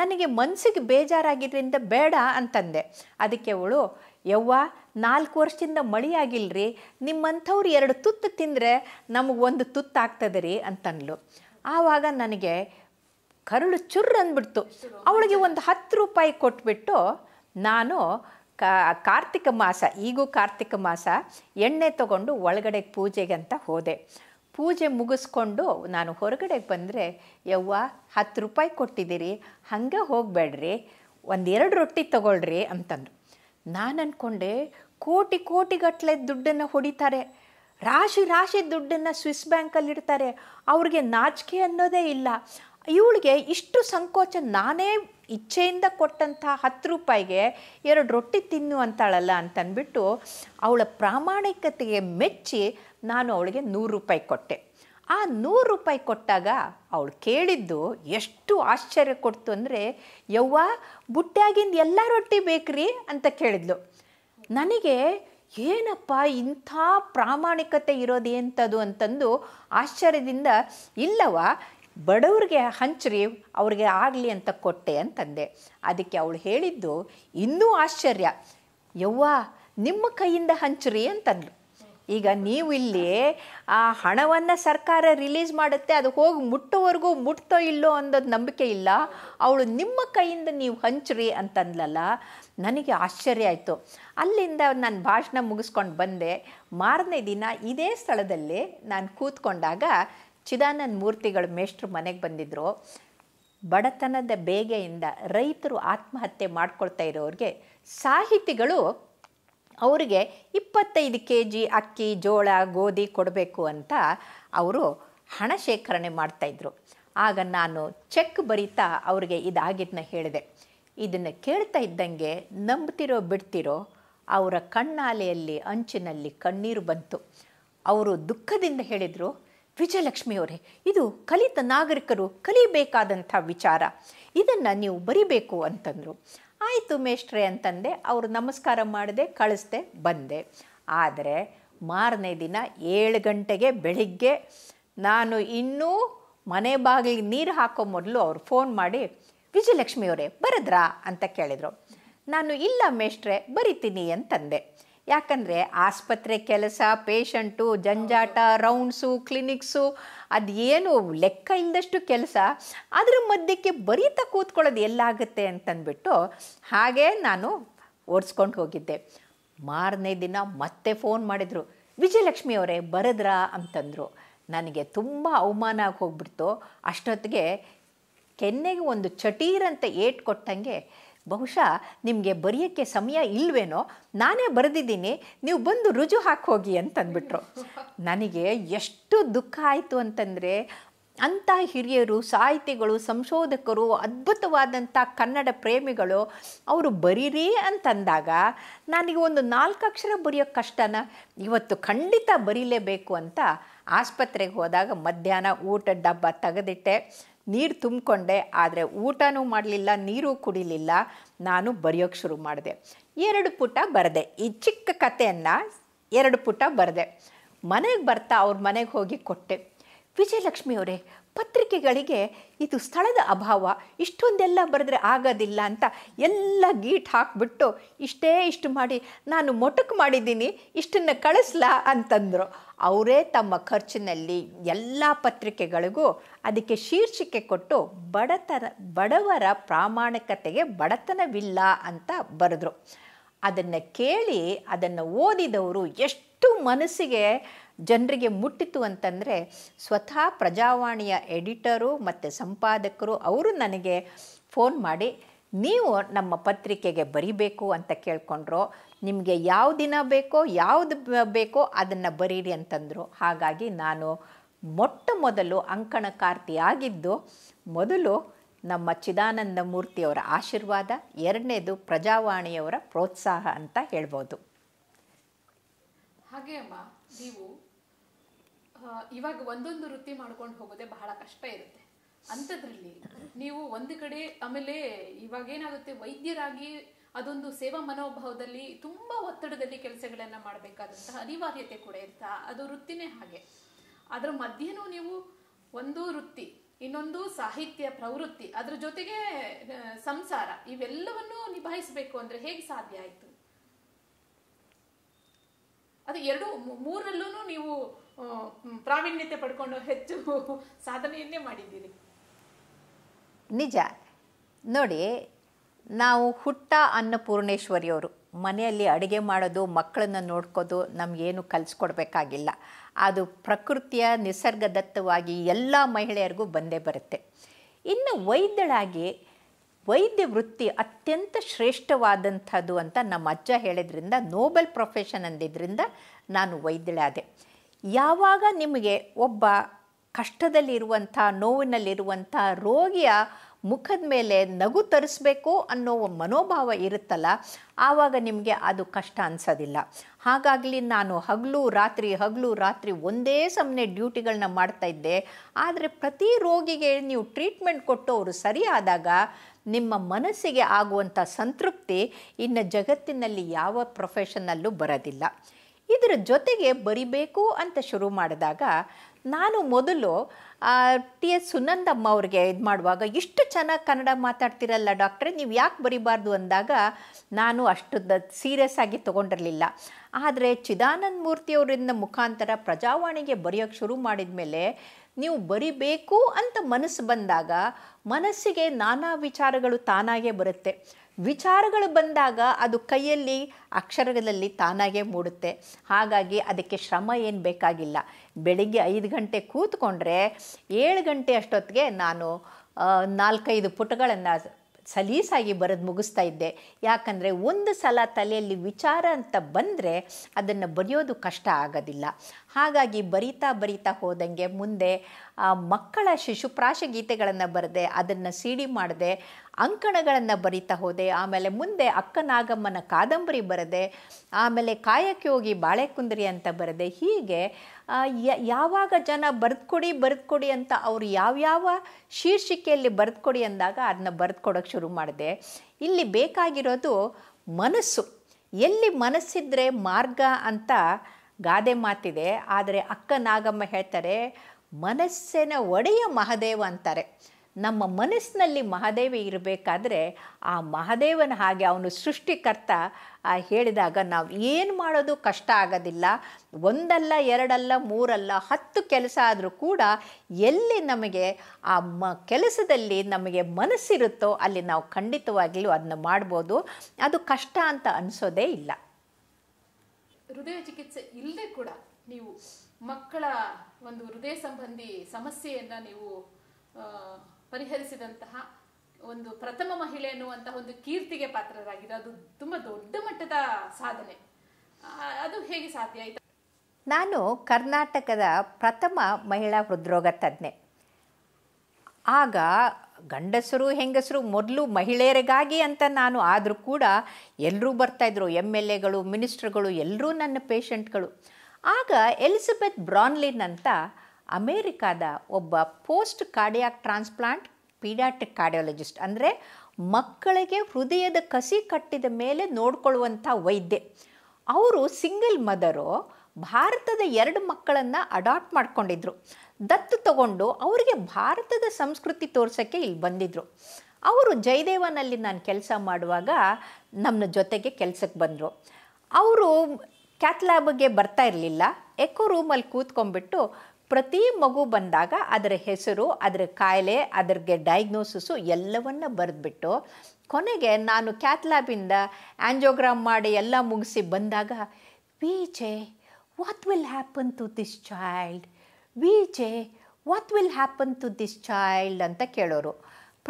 ನನಗೆ ಮನಸ್ಸಿಗೆ ಬೇಜಾರಾಗಿದ್ದರಿಂದ ಬೇಡ ಅಂತಂದೆ ಅದಕ್ಕೆ ಅವಳು ಯವ್ವ ನಾಲ್ಕು ವರ್ಷದಿಂದ ಮಳಿ ಆಗಿಲ್ರಿ ನಿಮ್ಮಂಥವ್ರು ಎರಡು ತುತ್ತು ತಿಂದರೆ ನಮಗೊಂದು ತುತ್ತು ಆಗ್ತದೆ ರೀ ಅಂತನ್ಲು ಆವಾಗ ನನಗೆ ಕರುಳು ಚುರ್ರು ಅಂದ್ಬಿಡ್ತು ಅವಳಿಗೆ ಒಂದು ಹತ್ತು ರೂಪಾಯಿ ಕೊಟ್ಬಿಟ್ಟು ನಾನು ಕಾರ್ತಿಕ ಮಾಸ ಈಗೂ ಕಾರ್ತಿಕ ಮಾಸ ಎಣ್ಣೆ ತಗೊಂಡು ಒಳಗಡೆ ಪೂಜೆಗೆ ಅಂತ ಹೋದೆ ಪೂಜೆ ಮುಗಿಸ್ಕೊಂಡು ನಾನು ಹೊರಗಡೆ ಬಂದರೆ ಯವ್ವ ಹತ್ತು ರೂಪಾಯಿ ಕೊಟ್ಟಿದ್ದೀರಿ ಹಾಗೆ ಹೋಗಬೇಡ್ರಿ ಒಂದೆರಡು ರೊಟ್ಟಿ ತಗೊಳ್ರಿ ಅಂತಂದು ನಾನು ಅಂದ್ಕೊಂಡೆ ಕೋಟಿ ಕೋಟಿಗಟ್ಟಲೆ ದುಡ್ಡನ್ನು ಹೊಡಿತಾರೆ ರಾಶಿ ರಾಶಿ ದುಡ್ಡನ್ನು ಸ್ವಿಸ್ ಬ್ಯಾಂಕಲ್ಲಿ ಇಡ್ತಾರೆ ಅವ್ರಿಗೆ ನಾಚಿಕೆ ಅನ್ನೋದೇ ಇಲ್ಲ ಇವಳಿಗೆ ಇಷ್ಟು ಸಂಕೋಚ ನಾನೇ ಇಚ್ಛೆಯಿಂದ ಕೊಟ್ಟಂತಹ ಹತ್ತು ರೂಪಾಯಿಗೆ ಎರಡು ರೊಟ್ಟಿ ತಿನ್ನು ಅಂತಾಳಲ್ಲ ಅಂತಂದ್ಬಿಟ್ಟು ಅವಳ ಪ್ರಾಮಾಣಿಕತೆಗೆ ಮೆಚ್ಚಿ ನಾನು ಅವಳಿಗೆ ನೂರು ರೂಪಾಯಿ ಕೊಟ್ಟೆ ಆ ನೂರು ರೂಪಾಯಿ ಕೊಟ್ಟಾಗ ಅವಳು ಕೇಳಿದ್ದು ಎಷ್ಟು ಆಶ್ಚರ್ಯ ಕೊಡ್ತು ಅಂದರೆ ಯವ್ವ ಬುಟ್ಟಾಗಿಂದ ಎಲ್ಲ ರೊಟ್ಟಿ ಬೇಕ್ರಿ ಅಂತ ಕೇಳಿದ್ಲು ನನಗೆ ಏನಪ್ಪ ಇಂಥ ಪ್ರಾಮಾಣಿಕತೆ ಇರೋದೇಂಥದ್ದು ಅಂತಂದು ಆಶ್ಚರ್ಯದಿಂದ ಇಲ್ಲವ ಬಡವ್ರಿಗೆ ಹಂಚ್ರಿ ಅವ್ರಿಗೆ ಆಗಲಿ ಅಂತ ಕೊಟ್ಟೆ ಅಂತಂದೆ ಅದಕ್ಕೆ ಅವಳು ಹೇಳಿದ್ದು ಇನ್ನೂ ಆಶ್ಚರ್ಯ ಯವ್ವ ನಿಮ್ಮ ಕೈಯಿಂದ ಹಂಚ್ರಿ ಅಂತಂದ್ಲು ಈಗ ನೀವು ಇಲ್ಲಿ ಆ ಹಣವನ್ನು ಸರ್ಕಾರ ರಿಲೀಸ್ ಮಾಡುತ್ತೆ ಅದು ಹೋಗಿ ಮುಟ್ಟೋವರೆಗೂ ಮುಟ್ತೋ ಇಲ್ಲೋ ಅನ್ನೋದು ನಂಬಿಕೆ ಇಲ್ಲ ಅವಳು ನಿಮ್ಮ ಕೈಯಿಂದ ನೀವು ಹಂಚ್ರಿ ಅಂತಂದ್ಲಲ್ಲ ನನಗೆ ಆಶ್ಚರ್ಯ ಆಯಿತು ಅಲ್ಲಿಂದ ನಾನು ಭಾಷಣ ಮುಗಿಸ್ಕೊಂಡು ಬಂದೆ ಮಾರನೇ ದಿನ ಇದೇ ಸ್ಥಳದಲ್ಲಿ ನಾನು ಕೂತ್ಕೊಂಡಾಗ ಚಿದಾನಂದ ಮೂರ್ತಿಗಳು ಮೇಷ್ಟ್ರು ಮನೆಗೆ ಬಂದಿದ್ದರು ಬಡತನದ ಬೇಗೆಯಿಂದ ರೈತರು ಆತ್ಮಹತ್ಯೆ ಮಾಡ್ಕೊಳ್ತಾ ಇರೋರಿಗೆ ಸಾಹಿತಿಗಳು ಅವರಿಗೆ ಇಪ್ಪತ್ತೈದು ಕೆ ಜಿ ಅಕ್ಕಿ ಜೋಳ ಗೋಧಿ ಕೊಡಬೇಕು ಅಂತ ಅವರು ಹಣ ಶೇಖರಣೆ ಮಾಡ್ತಾಯಿದ್ರು ಆಗ ನಾನು ಚೆಕ್ ಬರೀತಾ ಅವರಿಗೆ ಇದಾಗಿದ್ದನ್ನ ಹೇಳಿದೆ ಇದನ್ನು ಕೇಳ್ತಾ ಇದ್ದಂಗೆ ನಂಬ್ತಿರೋ ಬಿಡ್ತಿರೋ ಅವರ ಕಣ್ಣಾಲೆಯಲ್ಲಿ ಅಂಚಿನಲ್ಲಿ ಕಣ್ಣೀರು ಬಂತು ಅವರು ದುಃಖದಿಂದ ಹೇಳಿದರು ವಿಜಯಲಕ್ಷ್ಮಿಯವರೇ ಇದು ಕಲಿತ ನಾಗರಿಕರು ಕಲಿಬೇಕಾದಂಥ ವಿಚಾರ ಇದನ್ನು ನೀವು ಬರಿಬೇಕು ಅಂತಂದರು ಆಯಿತು ಮೇಷ್ಟ್ರೆ ಅಂತಂದೆ ಅವರು ನಮಸ್ಕಾರ ಮಾಡಿದೆ ಕಳಿಸ್ದೆ ಬಂದೆ ಆದರೆ ಮಾರನೇ ದಿನ ಏಳು ಗಂಟೆಗೆ ಬೆಳಿಗ್ಗೆ ನಾನು ಇನ್ನೂ ಮನೆ ಬಾಗಿಲಿಗೆ ನೀರು ಹಾಕೋ ಮೊದಲು ಅವರು ಫೋನ್ ಮಾಡಿ ವಿಜಯಲಕ್ಷ್ಮಿಯವರೇ ಬರದ್ರಾ ಅಂತ ಕೇಳಿದರು ನಾನು ಇಲ್ಲ ಮೇಷ್ಟ್ರೆ ಬರಿತೀನಿ ಅಂತಂದೆ ಯಾಕಂದರೆ ಆಸ್ಪತ್ರೆ ಕೆಲಸ ಪೇಷಂಟು ಜಂಜಾಟ ರೌಂಡ್ಸು ಕ್ಲಿನಿಕ್ಸು ಅದೇನು ಲೆಕ್ಕ ಇಲ್ಲದಷ್ಟು ಕೆಲಸ ಅದರ ಮಧ್ಯಕ್ಕೆ ಬರೀತಾ ಕೂತ್ಕೊಳ್ಳೋದು ಎಲ್ಲಾಗುತ್ತೆ ಅಂತಂದ್ಬಿಟ್ಟು ಹಾಗೇ ನಾನು ಓಡಿಸ್ಕೊಂಡು ಹೋಗಿದ್ದೆ ಮಾರನೇ ದಿನ ಮತ್ತೆ ಫೋನ್ ಮಾಡಿದರು ವಿಜಯಲಕ್ಷ್ಮಿ ಅವರೇ ಬರೆದ್ರಾ ಅಂತಂದರು ನನಗೆ ತುಂಬ ಅವಮಾನ ಆಗಿ ಹೋಗ್ಬಿಡ್ತು ಅಷ್ಟೊತ್ತಿಗೆ ಕೆನ್ನೆಗೆ ಒಂದು ಚಟೀರಂತ ಏಟ್ ಕೊಟ್ಟಂಗೆ ಬಹುಶಃ ನಿಮಗೆ ಬರೆಯೋಕ್ಕೆ ಸಮಯ ಇಲ್ವೇನೋ ನಾನೇ ಬರೆದಿದ್ದೀನಿ ನೀವು ಬಂದು ರುಜು ಹಾಕಿ ಹೋಗಿ ಅಂತಂದ್ಬಿಟ್ರು ನನಗೆ ಎಷ್ಟು ದುಃಖ ಆಯಿತು ಅಂತಂದರೆ ಅಂಥ ಹಿರಿಯರು ಸಾಹಿತಿಗಳು ಸಂಶೋಧಕರು ಅದ್ಭುತವಾದಂಥ ಕನ್ನಡ ಪ್ರೇಮಿಗಳು ಅವರು ಬರೀರಿ ಅಂತಂದಾಗ ನನಗೆ ಒಂದು ನಾಲ್ಕು ಅಕ್ಷರ ಬರೆಯೋ ಕಷ್ಟನ ಇವತ್ತು ಖಂಡಿತ ಬರೀಲೇಬೇಕು ಅಂತ ಆಸ್ಪತ್ರೆಗೆ ಹೋದಾಗ ಮಧ್ಯಾಹ್ನ ಊಟ ಡಬ್ಬ ತೆಗೆದಿಟ್ಟೆ ನೀರು ತುಂಬಿಕೊಂಡೆ ಆದರೆ ಊಟನೂ ಮಾಡಲಿಲ್ಲ ನೀರು ಕುಡಿಲಿಲ್ಲ ನಾನು ಬರೆಯೋಕ್ಕೆ ಶುರು ಮಾಡಿದೆ ಎರಡು ಪುಟ ಬರೆದೆ ಈ ಚಿಕ್ಕ ಕಥೆಯನ್ನು ಎರಡು ಪುಟ ಬರೆದೆ ಮನೆಗೆ ಬರ್ತಾ ಅವ್ರ ಮನೆಗೆ ಹೋಗಿ ಕೊಟ್ಟೆ ವಿಜಯಲಕ್ಷ್ಮಿಯವರೇ ಪತ್ರಿಕೆಗಳಿಗೆ ಇದು ಸ್ಥಳದ ಅಭಾವ ಇಷ್ಟೊಂದೆಲ್ಲ ಬರೆದ್ರೆ ಆಗೋದಿಲ್ಲ ಅಂತ ಎಲ್ಲ ಗೀಟ್ ಹಾಕಿಬಿಟ್ಟು ಇಷ್ಟೇ ಇಷ್ಟು ಮಾಡಿ ನಾನು ಮೊಟಕು ಮಾಡಿದ್ದೀನಿ ಇಷ್ಟನ್ನು ಕಳಿಸ್ಲಾ ಅಂತಂದರು ಅವರೇ ತಮ್ಮ ಖರ್ಚಿನಲ್ಲಿ ಎಲ್ಲ ಪತ್ರಿಕೆಗಳಿಗೂ ಅದಕ್ಕೆ ಶೀರ್ಷಿಕೆ ಕೊಟ್ಟು ಬಡತನ ಬಡವರ ಪ್ರಾಮಾಣಿಕತೆಗೆ ಬಡತನವಿಲ್ಲ ಅಂತ ಬರೆದ್ರು ಅದನ್ನು ಕೇಳಿ ಅದನ್ನು ಓದಿದವರು ಎಷ್ಟು ಮನಸ್ಸಿಗೆ ಜನರಿಗೆ ಮುಟ್ಟಿತು ಅಂತಂದರೆ ಸ್ವತಃ ಪ್ರಜಾವಾಣಿಯ ಎಡಿಟರು ಮತ್ತು ಸಂಪಾದಕರು ಅವರು ನನಗೆ ಫೋನ್ ಮಾಡಿ ನೀವು ನಮ್ಮ ಪತ್ರಿಕೆಗೆ ಬರೀಬೇಕು ಅಂತ ಕೇಳ್ಕೊಂಡ್ರು ನಿಮಗೆ ಯಾವ ದಿನ ಬೇಕೋ ಯಾವುದು ಬೇಕೋ ಅದನ್ನು ಬರೀರಿ ಅಂತಂದರು ಹಾಗಾಗಿ ನಾನು ಮೊಟ್ಟ ಮೊದಲು ಅಂಕಣಕಾರ್ತಿ ಆಗಿದ್ದು ಮೊದಲು ನಮ್ಮ ಚಿದಾನಂದ ಮೂರ್ತಿಯವರ ಆಶೀರ್ವಾದ ಎರಡನೇದು ಪ್ರಜಾವಾಣಿಯವರ ಪ್ರೋತ್ಸಾಹ ಅಂತ ಹೇಳ್ಬೋದು ಹಾಗೆ ಅಮ್ಮ ನೀವು ಇವಾಗ ಒಂದೊಂದು ವೃತ್ತಿ ಮಾಡ್ಕೊಂಡು ಹೋಗೋದೇ ಬಹಳ ಕಷ್ಟ ಇರುತ್ತೆ ಅಂಥದ್ರಲ್ಲಿ ನೀವು ಒಂದು ಕಡೆ ಆಮೇಲೆ ಇವಾಗ ಏನಾಗುತ್ತೆ ವೈದ್ಯರಾಗಿ ಅದೊಂದು ಸೇವಾ ಮನೋಭಾವದಲ್ಲಿ ತುಂಬಾ ಒತ್ತಡದಲ್ಲಿ ಕೆಲಸಗಳನ್ನ ಮಾಡಬೇಕಾದಂತಹ ಅನಿವಾರ್ಯತೆ ಕೂಡ ಇರ್ತ ಅದು ವೃತ್ತಿನೇ ಹಾಗೆ ಅದರ ಮಧ್ಯೆನೂ ನೀವು ಒಂದು ವೃತ್ತಿ ಇನ್ನೊಂದು ಸಾಹಿತ್ಯ ಪ್ರವೃತ್ತಿ ಅದ್ರ ಜೊತೆಗೆ ಸಂಸಾರ ಇವೆಲ್ಲವನ್ನೂ ನಿಭಾಯಿಸಬೇಕು ಅಂದ್ರೆ ಹೇಗೆ ಸಾಧ್ಯ ಆಯ್ತು ಅದು ಎರಡು ಮೂರಲ್ಲೂ ನೀವು ಪ್ರಾವೀಣ್ಯತೆ ಪಡ್ಕೊಂಡು ಹೆಚ್ಚು ಸಾಧನೆಯನ್ನೇ ಮಾಡಿದ್ದೀರಿ ನಿಜ ನೋಡಿ ನಾವು ಹುಟ್ಟ ಅನ್ನಪೂರ್ಣೇಶ್ವರಿಯವರು ಮನೆಯಲ್ಲಿ ಅಡುಗೆ ಮಾಡೋದು ಮಕ್ಕಳನ್ನು ನೋಡ್ಕೋದು ನಮಗೇನು ಕಲಿಸ್ಕೊಡ್ಬೇಕಾಗಿಲ್ಲ ಅದು ಪ್ರಕೃತಿಯ ನಿಸರ್ಗದತ್ತವಾಗಿ ಎಲ್ಲ ಮಹಿಳೆಯರಿಗೂ ಬಂದೇ ಬರುತ್ತೆ ಇನ್ನು ವೈದ್ಯಳಾಗಿ ವೈದ್ಯ ವೃತ್ತಿ ಅತ್ಯಂತ ಶ್ರೇಷ್ಠವಾದಂಥದ್ದು ಅಂತ ನಮ್ಮ ಅಜ್ಜ ಹೇಳಿದ್ರಿಂದ ನೋಬೆಲ್ ಪ್ರೊಫೆಷನ್ ಅಂದಿದ್ದರಿಂದ ನಾನು ವೈದ್ಯಳಾದೆ ಯಾವಾಗ ನಿಮಗೆ ಒಬ್ಬ ಕಷ್ಟದಲ್ಲಿರುವಂಥ ನೋವಿನಲ್ಲಿರುವಂಥ ರೋಗಿಯ ಮುಖದ ಮೇಲೆ ನಗು ತರಿಸ್ಬೇಕು ಅನ್ನೋ ಮನೋಭಾವ ಇರುತ್ತಲ್ಲ ಆವಾಗ ನಿಮಗೆ ಅದು ಕಷ್ಟ ಅನಿಸೋದಿಲ್ಲ ಹಾಗಾಗಲಿ ನಾನು ಹಗಲು ರಾತ್ರಿ ಹಗಲು ರಾತ್ರಿ ಒಂದೇ ಸಮನೆ ಡ್ಯೂಟಿಗಳನ್ನ ಇದ್ದೆ ಆದರೆ ಪ್ರತಿ ರೋಗಿಗೆ ನೀವು ಟ್ರೀಟ್ಮೆಂಟ್ ಕೊಟ್ಟು ಅವರು ಸರಿಯಾದಾಗ ನಿಮ್ಮ ಮನಸ್ಸಿಗೆ ಆಗುವಂಥ ಸಂತೃಪ್ತಿ ಇನ್ನು ಜಗತ್ತಿನಲ್ಲಿ ಯಾವ ಪ್ರೊಫೆಷನ್ನಲ್ಲೂ ಬರೋದಿಲ್ಲ ಇದರ ಜೊತೆಗೆ ಬರಿಬೇಕು ಅಂತ ಶುರು ಮಾಡಿದಾಗ ನಾನು ಮೊದಲು ಟಿ ಎಸ್ ಸುನಂದಮ್ಮ ಅವ್ರಿಗೆ ಇದು ಮಾಡುವಾಗ ಇಷ್ಟು ಚೆನ್ನಾಗಿ ಕನ್ನಡ ಮಾತಾಡ್ತಿರಲ್ಲ ಡಾಕ್ಟ್ರೆ ನೀವು ಯಾಕೆ ಬರಿಬಾರ್ದು ಅಂದಾಗ ನಾನು ಅಷ್ಟು ದ ಸೀರಿಯಸ್ ಆಗಿ ತೊಗೊಂಡಿರಲಿಲ್ಲ ಆದರೆ ಚಿದಾನಂದ ಮೂರ್ತಿಯವರಿಂದ ಮುಖಾಂತರ ಪ್ರಜಾವಾಣಿಗೆ ಬರೆಯೋಕ್ಕೆ ಶುರು ಮಾಡಿದ ಮೇಲೆ ನೀವು ಬರಿಬೇಕು ಅಂತ ಮನಸ್ಸು ಬಂದಾಗ ಮನಸ್ಸಿಗೆ ನಾನಾ ವಿಚಾರಗಳು ತಾನಾಗೇ ಬರುತ್ತೆ ವಿಚಾರಗಳು ಬಂದಾಗ ಅದು ಕೈಯಲ್ಲಿ ಅಕ್ಷರಗಳಲ್ಲಿ ತಾನಾಗೆ ಮೂಡುತ್ತೆ ಹಾಗಾಗಿ ಅದಕ್ಕೆ ಶ್ರಮ ಏನು ಬೇಕಾಗಿಲ್ಲ ಬೆಳಿಗ್ಗೆ ಐದು ಗಂಟೆ ಕೂತ್ಕೊಂಡ್ರೆ ಏಳು ಗಂಟೆ ಅಷ್ಟೊತ್ತಿಗೆ ನಾನು ನಾಲ್ಕೈದು ಪುಟಗಳನ್ನು ಸಲೀಸಾಗಿ ಬರೆದು ಮುಗಿಸ್ತಾ ಇದ್ದೆ ಯಾಕಂದರೆ ಒಂದು ಸಲ ತಲೆಯಲ್ಲಿ ವಿಚಾರ ಅಂತ ಬಂದರೆ ಅದನ್ನು ಬರೆಯೋದು ಕಷ್ಟ ಆಗೋದಿಲ್ಲ ಹಾಗಾಗಿ ಬರಿತಾ ಬರಿತಾ ಹೋದಂಗೆ ಮುಂದೆ ಮಕ್ಕಳ ಶಿಶುಪ್ರಾಶ ಗೀತೆಗಳನ್ನು ಬರೆದೆ ಅದನ್ನು ಸಿಡಿ ಮಾಡಿದೆ ಅಂಕಣಗಳನ್ನು ಬರಿತಾ ಹೋದೆ ಆಮೇಲೆ ಮುಂದೆ ಅಕ್ಕನಾಗಮ್ಮನ ಕಾದಂಬರಿ ಬರೆದೆ ಆಮೇಲೆ ಕಾಯಕ್ಕೆ ಹೋಗಿ ಬಾಳೆಕುಂದ್ರಿ ಅಂತ ಬರೆದೆ ಹೀಗೆ ಯಾವಾಗ ಜನ ಬರೆದ್ಕೊಡಿ ಬರೆದುಕೊಡಿ ಅಂತ ಅವರು ಯಾವ್ಯಾವ ಶೀರ್ಷಿಕೆಯಲ್ಲಿ ಬರೆದುಕೊಡಿ ಅಂದಾಗ ಅದನ್ನ ಬರೆದುಕೊಡೋಕ್ಕೆ ಶುರು ಮಾಡಿದೆ ಇಲ್ಲಿ ಬೇಕಾಗಿರೋದು ಮನಸ್ಸು ಎಲ್ಲಿ ಮನಸ್ಸಿದ್ರೆ ಮಾರ್ಗ ಅಂತ ಗಾದೆ ಮಾತಿದೆ ಆದರೆ ಅಕ್ಕ ನಾಗಮ್ಮ ಹೇಳ್ತಾರೆ ಮನಸ್ಸಿನ ಒಡೆಯ ಮಹದೇವ ಅಂತಾರೆ ನಮ್ಮ ಮನಸ್ಸಿನಲ್ಲಿ ಮಹಾದೇವಿ ಇರಬೇಕಾದ್ರೆ ಆ ಮಹಾದೇವನ ಹಾಗೆ ಅವನು ಸೃಷ್ಟಿಕರ್ತ ಹೇಳಿದಾಗ ನಾವು ಏನು ಮಾಡೋದು ಕಷ್ಟ ಆಗೋದಿಲ್ಲ ಒಂದಲ್ಲ ಎರಡಲ್ಲ ಮೂರಲ್ಲ ಹತ್ತು ಕೆಲಸ ಆದರೂ ಕೂಡ ಎಲ್ಲಿ ನಮಗೆ ಆ ಮ ಕೆಲಸದಲ್ಲಿ ನಮಗೆ ಮನಸ್ಸಿರುತ್ತೋ ಅಲ್ಲಿ ನಾವು ಖಂಡಿತವಾಗಲೂ ಅದನ್ನ ಮಾಡ್ಬೋದು ಅದು ಕಷ್ಟ ಅಂತ ಅನಿಸೋದೇ ಇಲ್ಲ ಹೃದಯ ಚಿಕಿತ್ಸೆ ಇಲ್ಲದೆ ಕೂಡ ನೀವು ಮಕ್ಕಳ ಒಂದು ಹೃದಯ ಸಂಬಂಧಿ ಸಮಸ್ಯೆಯನ್ನು ನೀವು ಪರಿಹರಿಸಿದಂತಹ ಒಂದು ಪ್ರಥಮ ಮಹಿಳೆ ಅನ್ನುವಂತಹ ಒಂದು ಕೀರ್ತಿಗೆ ಪಾತ್ರರಾಗಿದ್ದು ಅದು ತುಂಬಾ ದೊಡ್ಡ ಮಟ್ಟದ ಸಾಧನೆ ಅದು ಹೇಗೆ ಸಾಧ್ಯ ಆಯ್ತು ನಾನು ಕರ್ನಾಟಕದ ಪ್ರಥಮ ಮಹಿಳಾ ಹೃದ್ರೋಗ ತಜ್ಞೆ ಆಗ ಗಂಡಸರು ಹೆಂಗಸರು ಮೊದಲು ಮಹಿಳೆಯರಿಗಾಗಿ ಅಂತ ನಾನು ಆದರೂ ಕೂಡ ಎಲ್ಲರೂ ಬರ್ತಾಯಿದ್ರು ಎಮ್ ಎಲ್ ಎಗಳು ಮಿನಿಸ್ಟ್ರುಗಳು ಎಲ್ಲರೂ ನನ್ನ ಪೇಷಂಟ್ಗಳು ಆಗ ಎಲಿಸಬೆತ್ ಬ್ರಾನ್ಲಿನ್ ಅಂತ ಅಮೇರಿಕಾದ ಒಬ್ಬ post cardiac transplant paediatric cardiologist ಅಂದರೆ ಮಕ್ಕಳಿಗೆ ಹೃದಯದ ಕಸಿ ಕಟ್ಟಿದ ಮೇಲೆ ನೋಡಿಕೊಳ್ಳುವಂಥ ವೈದ್ಯೆ ಅವರು ಸಿಂಗಲ್ ಮದರು ಭಾರತದ ಎರಡು ಮಕ್ಕಳನ್ನು ಅಡಾಪ್ಟ್ ಮಾಡ್ಕೊಂಡಿದ್ರು ದತ್ತು ತಗೊಂಡು ಅವರಿಗೆ ಭಾರತದ ಸಂಸ್ಕೃತಿ ತೋರ್ಸೋಕ್ಕೆ ಇಲ್ಲಿ ಬಂದಿದ್ದರು ಅವರು ಜಯದೇವನಲ್ಲಿ ನಾನು ಕೆಲಸ ಮಾಡುವಾಗ ನಮ್ಮ ಜೊತೆಗೆ ಕೆಲಸಕ್ಕೆ ಬಂದರು ಅವರು ಕ್ಯಾತ್ಲಾಬ್ಗೆ ಬರ್ತಾ ಇರಲಿಲ್ಲ ಎಕೋ ರೂಮಲ್ಲಿ ಕೂತ್ಕೊಂಡ್ಬಿಟ್ಟು ಪ್ರತಿ ಮಗು ಬಂದಾಗ ಅದರ ಹೆಸರು ಅದರ ಕಾಯಿಲೆ ಅದರಿಗೆ ಡಯಾಗ್ನೋಸಿಸು ಎಲ್ಲವನ್ನು ಬರೆದ್ಬಿಟ್ಟು ಕೊನೆಗೆ ನಾನು ಕ್ಯಾತ್ಲಾಬಿಂದ ಆ್ಯಂಜೋಗ್ರಾಮ್ ಮಾಡಿ ಎಲ್ಲ ಮುಗಿಸಿ ಬಂದಾಗ ವಿಜೆ what will happen to this child ವಿಜೆ what will happen to this child ಅಂತ ಕೇಳೋರು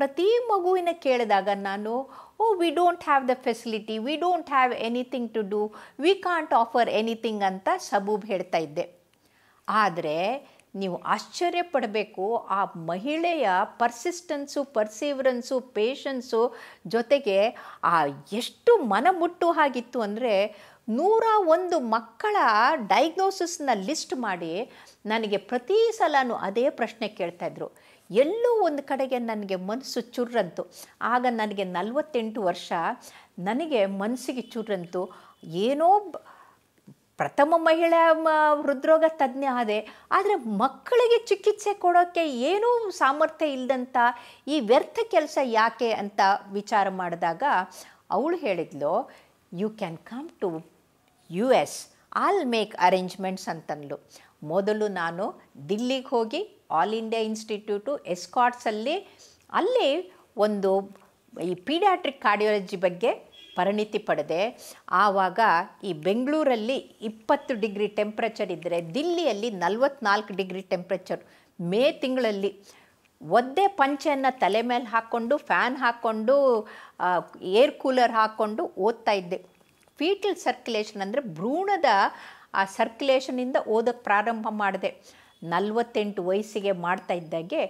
ಪ್ರತಿ ಮಗುವಿನ ಕೇಳಿದಾಗ ನಾನು oh we don't have the facility we don't have anything to do we can't offer anything ಅಂತ ಸಬೂಬ್ ಹೇಳ್ತಾ ಇದ್ದೆ ಆದರೆ ನೀವು ಆಶ್ಚರ್ಯ ಪಡಬೇಕು ಆ ಮಹಿಳೆಯ ಪರ್ಸಿಸ್ಟೆನ್ಸು ಪರ್ಸೀವ್ರೆನ್ಸು ಪೇಷನ್ಸು ಜೊತೆಗೆ ಆ ಎಷ್ಟು ಮುಟ್ಟು ಆಗಿತ್ತು ಅಂದರೆ ನೂರ ಒಂದು ಮಕ್ಕಳ ಡಯಾಗ್ನೋಸಿಸ್ನ ಲಿಸ್ಟ್ ಮಾಡಿ ನನಗೆ ಪ್ರತಿ ಸಲನೂ ಅದೇ ಪ್ರಶ್ನೆ ಕೇಳ್ತಾಯಿದ್ರು ಎಲ್ಲೂ ಒಂದು ಕಡೆಗೆ ನನಗೆ ಮನಸ್ಸು ಚುರ್ರಂತು ಆಗ ನನಗೆ ನಲವತ್ತೆಂಟು ವರ್ಷ ನನಗೆ ಮನಸ್ಸಿಗೆ ಚುರ್ರಂತು ಏನೋ ಪ್ರಥಮ ಮಹಿಳಾ ಹೃದ್ರೋಗ ತಜ್ಞೆ ಆದೆ ಆದರೆ ಮಕ್ಕಳಿಗೆ ಚಿಕಿತ್ಸೆ ಕೊಡೋಕ್ಕೆ ಏನೂ ಸಾಮರ್ಥ್ಯ ಇಲ್ಲದಂಥ ಈ ವ್ಯರ್ಥ ಕೆಲಸ ಯಾಕೆ ಅಂತ ವಿಚಾರ ಮಾಡಿದಾಗ ಅವಳು ಹೇಳಿದ್ಲು you can come to U S I'll make arrangements ಅಂತಂದ್ಲು ಮೊದಲು ನಾನು ದಿಲ್ಲಿಗೆ ಹೋಗಿ ಆಲ್ ಇಂಡಿಯಾ ಇನ್ಸ್ಟಿಟ್ಯೂಟು ಎಸ್ಕಾಟ್ಸಲ್ಲಿ ಅಲ್ಲಿ ಒಂದು ಈ ಪೀಡಿಯಾಟ್ರಿಕ್ ಕಾರ್ಡಿಯಾಲಜಿ ಬಗ್ಗೆ ಪರಿಣಿತಿ ಪಡೆದೆ ಆವಾಗ ಈ ಬೆಂಗಳೂರಲ್ಲಿ ಇಪ್ಪತ್ತು ಡಿಗ್ರಿ ಟೆಂಪ್ರೇಚರ್ ಇದ್ದರೆ ದಿಲ್ಲಿಯಲ್ಲಿ ನಲ್ವತ್ನಾಲ್ಕು ಡಿಗ್ರಿ ಟೆಂಪ್ರೇಚರ್ ಮೇ ತಿಂಗಳಲ್ಲಿ ಒದ್ದೆ ಪಂಚೆಯನ್ನು ತಲೆ ಮೇಲೆ ಹಾಕ್ಕೊಂಡು ಫ್ಯಾನ್ ಹಾಕ್ಕೊಂಡು ಏರ್ ಕೂಲರ್ ಹಾಕ್ಕೊಂಡು ಓದ್ತಾ ಇದ್ದೆ ಫೀಟಲ್ ಸರ್ಕ್ಯುಲೇಷನ್ ಅಂದರೆ ಭ್ರೂಣದ ಆ ಸರ್ಕ್ಯುಲೇಷನಿಂದ ಓದೋಕ್ಕೆ ಪ್ರಾರಂಭ ಮಾಡಿದೆ ನಲವತ್ತೆಂಟು ವಯಸ್ಸಿಗೆ ಮಾಡ್ತಾ ಇದ್ದಾಗೆ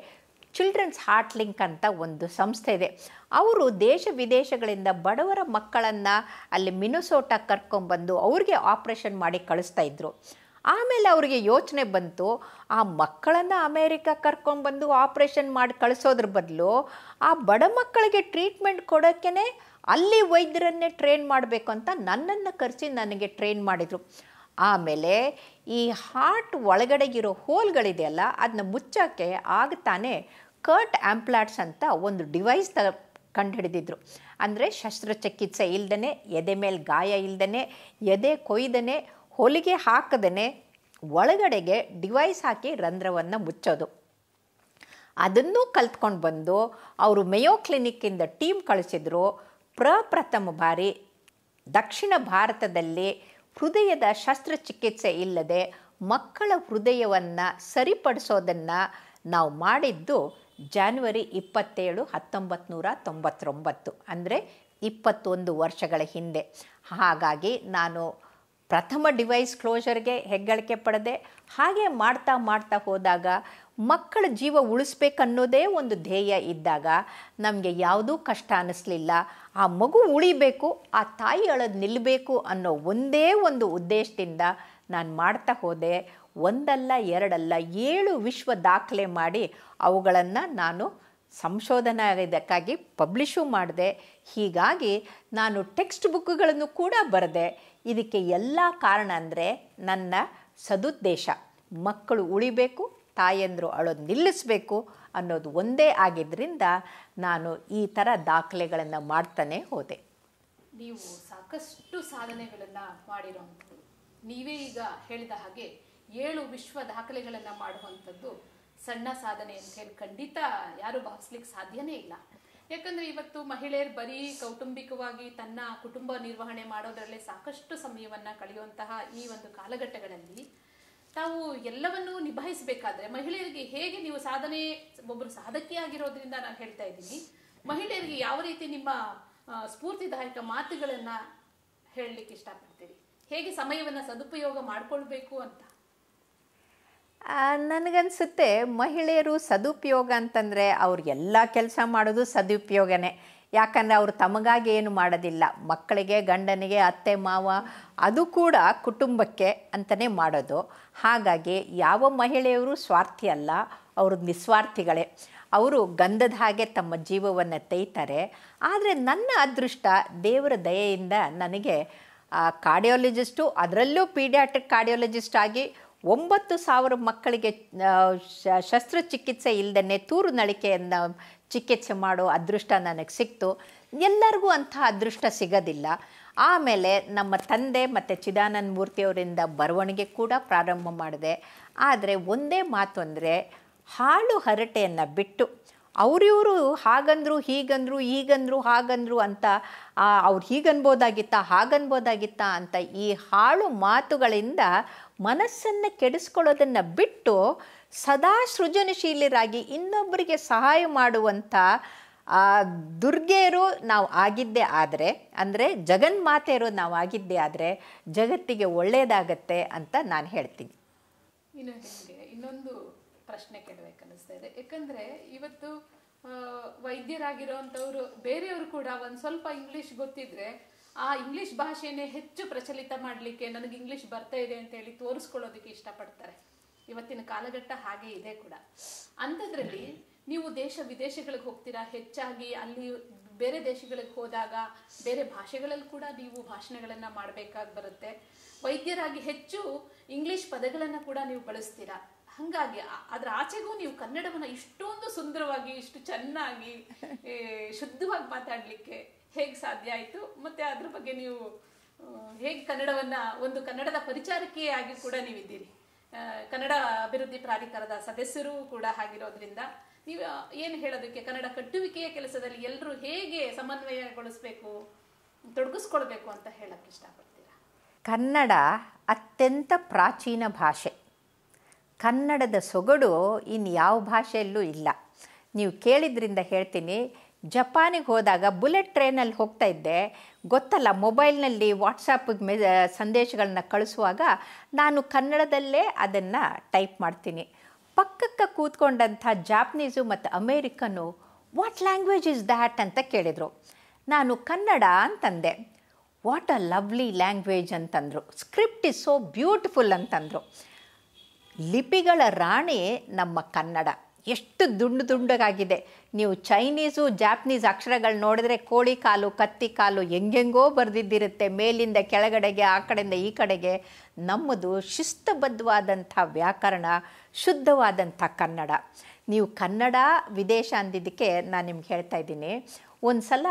ಚಿಲ್ಡ್ರನ್ಸ್ ಹಾರ್ಟ್ ಲಿಂಕ್ ಅಂತ ಒಂದು ಸಂಸ್ಥೆ ಇದೆ ಅವರು ದೇಶ ವಿದೇಶಗಳಿಂದ ಬಡವರ ಮಕ್ಕಳನ್ನು ಅಲ್ಲಿ ಮಿನುಸೋಟ ಕರ್ಕೊಂಬಂದು ಅವ್ರಿಗೆ ಆಪ್ರೇಷನ್ ಮಾಡಿ ಕಳಿಸ್ತಾ ಇದ್ರು ಆಮೇಲೆ ಅವರಿಗೆ ಯೋಚನೆ ಬಂತು ಆ ಮಕ್ಕಳನ್ನು ಅಮೇರಿಕ ಕರ್ಕೊಂಡ್ಬಂದು ಆಪ್ರೇಷನ್ ಮಾಡಿ ಕಳಿಸೋದ್ರ ಬದಲು ಆ ಬಡ ಮಕ್ಕಳಿಗೆ ಟ್ರೀಟ್ಮೆಂಟ್ ಕೊಡೋಕ್ಕೇ ಅಲ್ಲಿ ವೈದ್ಯರನ್ನೇ ಟ್ರೈನ್ ಮಾಡಬೇಕು ಅಂತ ನನ್ನನ್ನು ಕರೆಸಿ ನನಗೆ ಟ್ರೈನ್ ಮಾಡಿದರು ಆಮೇಲೆ ಈ ಹಾರ್ಟ್ ಒಳಗಡೆ ಇರೋ ಹೋಲ್ಗಳಿದೆಯಲ್ಲ ಅದನ್ನ ಮುಚ್ಚೋಕ್ಕೆ ಆಗ್ತಾನೆ ಕರ್ಟ್ ಆ್ಯಂಪ್ಲಾಟ್ಸ್ ಅಂತ ಒಂದು ಡಿವೈಸ್ ತ ಕಂಡುಹಿಡಿದಿದ್ರು ಅಂದರೆ ಶಸ್ತ್ರಚಿಕಿತ್ಸೆ ಇಲ್ದೇ ಎದೆ ಮೇಲೆ ಗಾಯ ಇಲ್ದೇ ಎದೆ ಕೊಯ್ದನೆ ಹೊಲಿಗೆ ಹಾಕದೇ ಒಳಗಡೆಗೆ ಡಿವೈಸ್ ಹಾಕಿ ರಂಧ್ರವನ್ನು ಮುಚ್ಚೋದು ಅದನ್ನೂ ಕಲ್ತ್ಕೊಂಡು ಬಂದು ಅವರು ಮೇಯೋ ಕ್ಲಿನಿಕ್ಕಿಂದ ಟೀಮ್ ಕಳಿಸಿದ್ರು ಪ್ರಪ್ರಥಮ ಬಾರಿ ದಕ್ಷಿಣ ಭಾರತದಲ್ಲಿ ಹೃದಯದ ಶಸ್ತ್ರಚಿಕಿತ್ಸೆ ಇಲ್ಲದೆ ಮಕ್ಕಳ ಹೃದಯವನ್ನು ಸರಿಪಡಿಸೋದನ್ನು ನಾವು ಮಾಡಿದ್ದು ಜಾನ್ವರಿ ಇಪ್ಪತ್ತೇಳು ಹತ್ತೊಂಬತ್ತು ನೂರ ತೊಂಬತ್ತೊಂಬತ್ತು ಅಂದರೆ ಇಪ್ಪತ್ತೊಂದು ವರ್ಷಗಳ ಹಿಂದೆ ಹಾಗಾಗಿ ನಾನು ಪ್ರಥಮ ಡಿವೈಸ್ ಕ್ಲೋಷರ್ಗೆ ಹೆಗ್ಗಳಿಕೆ ಪಡೆದೆ ಹಾಗೆ ಮಾಡ್ತಾ ಮಾಡ್ತಾ ಹೋದಾಗ ಮಕ್ಕಳ ಜೀವ ಉಳಿಸ್ಬೇಕನ್ನೋದೇ ಒಂದು ಧ್ಯೇಯ ಇದ್ದಾಗ ನಮಗೆ ಯಾವುದೂ ಕಷ್ಟ ಅನ್ನಿಸ್ಲಿಲ್ಲ ಆ ಮಗು ಉಳಿಬೇಕು ಆ ತಾಯಿ ಅಳದು ನಿಲ್ಲಬೇಕು ಅನ್ನೋ ಒಂದೇ ಒಂದು ಉದ್ದೇಶದಿಂದ ನಾನು ಮಾಡ್ತಾ ಹೋದೆ ಒಂದಲ್ಲ ಎರಡಲ್ಲ ಏಳು ವಿಶ್ವ ದಾಖಲೆ ಮಾಡಿ ಅವುಗಳನ್ನು ನಾನು ಸಂಶೋಧನಾ ಇದಕ್ಕಾಗಿ ಪಬ್ಲಿಷು ಮಾಡಿದೆ ಹೀಗಾಗಿ ನಾನು ಟೆಕ್ಸ್ಟ್ ಬುಕ್ಗಳನ್ನು ಕೂಡ ಬರೆದೆ ಇದಕ್ಕೆ ಎಲ್ಲ ಕಾರಣ ಅಂದರೆ ನನ್ನ ಸದುದ್ದೇಶ ಮಕ್ಕಳು ಉಳಿಬೇಕು ತಾಯಂದರು ಅಳೋದು ನಿಲ್ಲಿಸಬೇಕು ಅನ್ನೋದು ಒಂದೇ ಆಗಿದ್ದರಿಂದ ನಾನು ಈ ಥರ ದಾಖಲೆಗಳನ್ನು ಮಾಡ್ತಾನೆ ಹೋದೆ ನೀವು ಸಾಕಷ್ಟು ಸಾಧನೆಗಳನ್ನು ಮಾಡಿರೋವಂಥದ್ದು ನೀವೇ ಈಗ ಹೇಳಿದ ಹಾಗೆ ಏಳು ವಿಶ್ವ ದಾಖಲೆಗಳನ್ನು ಮಾಡುವಂಥದ್ದು ಸಣ್ಣ ಸಾಧನೆ ಅಂತ ಹೇಳಿ ಖಂಡಿತ ಯಾರು ಭಾವಿಸ್ಲಿಕ್ಕೆ ಸಾಧ್ಯನೇ ಇಲ್ಲ ಯಾಕಂದ್ರೆ ಇವತ್ತು ಮಹಿಳೆಯರು ಬರೀ ಕೌಟುಂಬಿಕವಾಗಿ ತನ್ನ ಕುಟುಂಬ ನಿರ್ವಹಣೆ ಮಾಡೋದರಲ್ಲೇ ಸಾಕಷ್ಟು ಸಮಯವನ್ನು ಕಳೆಯುವಂತಹ ಈ ಒಂದು ಕಾಲಘಟ್ಟಗಳಲ್ಲಿ ತಾವು ಎಲ್ಲವನ್ನೂ ನಿಭಾಯಿಸಬೇಕಾದ್ರೆ ಮಹಿಳೆಯರಿಗೆ ಹೇಗೆ ನೀವು ಸಾಧನೆ ಒಬ್ಬರು ಸಾಧಕಿಯಾಗಿರೋದ್ರಿಂದ ನಾನು ಹೇಳ್ತಾ ಇದ್ದೀನಿ ಮಹಿಳೆಯರಿಗೆ ಯಾವ ರೀತಿ ನಿಮ್ಮ ಸ್ಫೂರ್ತಿದಾಯಕ ಮಾತುಗಳನ್ನ ಹೇಳಲಿಕ್ಕೆ ಇಷ್ಟಪಡ್ತೀರಿ ಹೇಗೆ ಸಮಯವನ್ನು ಸದುಪಯೋಗ ಮಾಡಿಕೊಳ್ಬೇಕು ಅಂತ ನನಗನ್ಸುತ್ತೆ ಮಹಿಳೆಯರು ಸದುಪಯೋಗ ಅಂತಂದ್ರೆ ಅವ್ರು ಎಲ್ಲ ಕೆಲಸ ಮಾಡೋದು ಸದುಪಯೋಗನೇ ಯಾಕಂದರೆ ಅವರು ತಮಗಾಗಿ ಏನು ಮಾಡೋದಿಲ್ಲ ಮಕ್ಕಳಿಗೆ ಗಂಡನಿಗೆ ಅತ್ತೆ ಮಾವ ಅದು ಕೂಡ ಕುಟುಂಬಕ್ಕೆ ಅಂತಲೇ ಮಾಡೋದು ಹಾಗಾಗಿ ಯಾವ ಮಹಿಳೆಯವರು ಸ್ವಾರ್ಥಿ ಅಲ್ಲ ಅವರು ನಿಸ್ವಾರ್ಥಿಗಳೇ ಅವರು ಗಂಧದ ಹಾಗೆ ತಮ್ಮ ಜೀವವನ್ನು ತೆಯ್ತಾರೆ ಆದರೆ ನನ್ನ ಅದೃಷ್ಟ ದೇವರ ದಯೆಯಿಂದ ನನಗೆ ಕಾರ್ಡಿಯೋಲಜಿಸ್ಟು ಅದರಲ್ಲೂ ಪೀಡಿಯಾಟ್ರಿಕ್ ಕಾರ್ಡಿಯಾಲಜಿಸ್ಟ್ ಆಗಿ ಒಂಬತ್ತು ಸಾವಿರ ಮಕ್ಕಳಿಗೆ ಶಸ್ತ್ರಚಿಕಿತ್ಸೆ ಇಲ್ಲದೇ ತೂರು ನಳಿಕೆಯನ್ನು ಚಿಕಿತ್ಸೆ ಮಾಡೋ ಅದೃಷ್ಟ ನನಗೆ ಸಿಕ್ತು ಎಲ್ಲರಿಗೂ ಅಂಥ ಅದೃಷ್ಟ ಸಿಗೋದಿಲ್ಲ ಆಮೇಲೆ ನಮ್ಮ ತಂದೆ ಮತ್ತು ಚಿದಾನಂದ ಮೂರ್ತಿಯವರಿಂದ ಬರವಣಿಗೆ ಕೂಡ ಪ್ರಾರಂಭ ಮಾಡಿದೆ ಆದರೆ ಒಂದೇ ಮಾತು ಅಂದರೆ ಹಾಳು ಹರಟೆಯನ್ನು ಬಿಟ್ಟು ಅವರಿವರು ಹಾಗಂದ್ರು ಹೀಗಂದ್ರು ಹೀಗಂದ್ರು ಹಾಗಂದ್ರು ಅಂತ ಅವ್ರು ಹೀಗನ್ಬೋದಾಗಿತ್ತ ಹಾಗನ್ಬೋದಾಗಿತ್ತ ಅಂತ ಈ ಹಾಳು ಮಾತುಗಳಿಂದ ಮನಸ್ಸನ್ನು ಕೆಡಿಸ್ಕೊಳ್ಳೋದನ್ನು ಬಿಟ್ಟು ಸದಾ ಸೃಜನಶೀಲರಾಗಿ ಇನ್ನೊಬ್ಬರಿಗೆ ಸಹಾಯ ಮಾಡುವಂಥ ದುರ್ಗೆಯರು ನಾವು ಆಗಿದ್ದೇ ಆದರೆ ಅಂದರೆ ಜಗನ್ಮಾತೆಯರು ನಾವು ಆಗಿದ್ದೇ ಆದರೆ ಜಗತ್ತಿಗೆ ಒಳ್ಳೆಯದಾಗತ್ತೆ ಅಂತ ನಾನು ಹೇಳ್ತೀನಿ ಇನ್ನೊಂದು ಪ್ರಶ್ನೆ ಕೇಳಬೇಕನ್ನಿಸ್ತಾ ಇದೆ ಯಾಕಂದರೆ ಇವತ್ತು ವೈದ್ಯರಾಗಿರೋವಂಥವ್ರು ಬೇರೆಯವರು ಕೂಡ ಒಂದು ಸ್ವಲ್ಪ ಇಂಗ್ಲೀಷ್ ಗೊತ್ತಿದ್ರೆ ಆ ಇಂಗ್ಲಿಷ್ ಭಾಷೆನೇ ಹೆಚ್ಚು ಪ್ರಚಲಿತ ಮಾಡಲಿಕ್ಕೆ ನನಗೆ ಇಂಗ್ಲಿಷ್ ಬರ್ತಾ ಇದೆ ಅಂತ ಹೇಳಿ ತೋರಿಸ್ಕೊಳ್ಳೋದಕ್ಕೆ ಇಷ್ಟಪಡ್ತಾರೆ ಇವತ್ತಿನ ಕಾಲಘಟ್ಟ ಹಾಗೆ ಇದೆ ಕೂಡ ಅಂಥದ್ರಲ್ಲಿ ನೀವು ದೇಶ ವಿದೇಶಗಳಿಗೆ ಹೋಗ್ತೀರಾ ಹೆಚ್ಚಾಗಿ ಅಲ್ಲಿ ಬೇರೆ ದೇಶಗಳಿಗೆ ಹೋದಾಗ ಬೇರೆ ಭಾಷೆಗಳಲ್ಲಿ ಕೂಡ ನೀವು ಭಾಷಣಗಳನ್ನು ಮಾಡಬೇಕಾಗಿ ಬರುತ್ತೆ ವೈದ್ಯರಾಗಿ ಹೆಚ್ಚು ಇಂಗ್ಲಿಷ್ ಪದಗಳನ್ನು ಕೂಡ ನೀವು ಬಳಸ್ತೀರಾ ಹಂಗಾಗಿ ಅದ್ರ ಆಚೆಗೂ ನೀವು ಕನ್ನಡವನ್ನ ಇಷ್ಟೊಂದು ಸುಂದರವಾಗಿ ಇಷ್ಟು ಚೆನ್ನಾಗಿ ಶುದ್ಧವಾಗಿ ಮಾತಾಡಲಿಕ್ಕೆ ಹೇಗೆ ಸಾಧ್ಯ ಆಯಿತು ಮತ್ತೆ ಅದ್ರ ಬಗ್ಗೆ ನೀವು ಹೇಗೆ ಕನ್ನಡವನ್ನ ಒಂದು ಕನ್ನಡದ ಆಗಿ ಕೂಡ ನೀವಿದ್ದೀರಿ ಕನ್ನಡ ಅಭಿವೃದ್ಧಿ ಪ್ರಾಧಿಕಾರದ ಸದಸ್ಯರು ಕೂಡ ಆಗಿರೋದ್ರಿಂದ ನೀವು ಏನು ಹೇಳೋದಕ್ಕೆ ಕನ್ನಡ ಕಟ್ಟುವಿಕೆಯ ಕೆಲಸದಲ್ಲಿ ಎಲ್ಲರೂ ಹೇಗೆ ಸಮನ್ವಯಗೊಳಿಸಬೇಕು ತೊಡಗಿಸ್ಕೊಳ್ಬೇಕು ಅಂತ ಹೇಳಕ್ಕೆ ಇಷ್ಟಪಡ್ತೀರಾ ಕನ್ನಡ ಅತ್ಯಂತ ಪ್ರಾಚೀನ ಭಾಷೆ ಕನ್ನಡದ ಸೊಗಡು ಇನ್ನು ಯಾವ ಭಾಷೆಯಲ್ಲೂ ಇಲ್ಲ ನೀವು ಕೇಳಿದ್ರಿಂದ ಹೇಳ್ತೀನಿ ಜಪಾನಿಗೆ ಹೋದಾಗ ಬುಲೆಟ್ ಟ್ರೈನಲ್ಲಿ ಹೋಗ್ತಾ ಇದ್ದೆ ಗೊತ್ತಲ್ಲ ಮೊಬೈಲ್ನಲ್ಲಿ ವಾಟ್ಸಪ್ ಮೆ ಸಂದೇಶಗಳನ್ನ ಕಳಿಸುವಾಗ ನಾನು ಕನ್ನಡದಲ್ಲೇ ಅದನ್ನು ಟೈಪ್ ಮಾಡ್ತೀನಿ ಪಕ್ಕಕ್ಕೆ ಕೂತ್ಕೊಂಡಂಥ ಜಾಪನೀಸು ಮತ್ತು American what language is that ಅಂತ ಕೇಳಿದರು ನಾನು ಕನ್ನಡ ಅಂತಂದೆ ವಾಟ್ ಅ ಲವ್ಲಿ ಲ್ಯಾಂಗ್ವೇಜ್ ಅಂತಂದರು ಸ್ಕ್ರಿಪ್ಟ್ ಇಸ್ ಸೋ ಬ್ಯೂಟಿಫುಲ್ ಅಂತಂದರು ಲಿಪಿಗಳ ರಾಣಿ ನಮ್ಮ ಕನ್ನಡ ಎಷ್ಟು ದುಂಡು ದುಂಡಗಾಗಿದೆ ನೀವು ಚೈನೀಸು ಜಾಪನೀಸ್ ಅಕ್ಷರಗಳು ನೋಡಿದ್ರೆ ಕೋಳಿ ಕಾಲು ಕತ್ತಿ ಕಾಲು ಹೆಂಗೆಂಗೋ ಬರೆದಿದ್ದಿರುತ್ತೆ ಮೇಲಿಂದ ಕೆಳಗಡೆಗೆ ಆ ಕಡೆಯಿಂದ ಈ ಕಡೆಗೆ ನಮ್ಮದು ಶಿಸ್ತಬದ್ಧವಾದಂಥ ವ್ಯಾಕರಣ ಶುದ್ಧವಾದಂಥ ಕನ್ನಡ ನೀವು ಕನ್ನಡ ವಿದೇಶ ಅಂದಿದ್ದಕ್ಕೆ ನಾನು ನಿಮ್ಗೆ ಹೇಳ್ತಾ ಇದ್ದೀನಿ ಒಂದು ಸಲ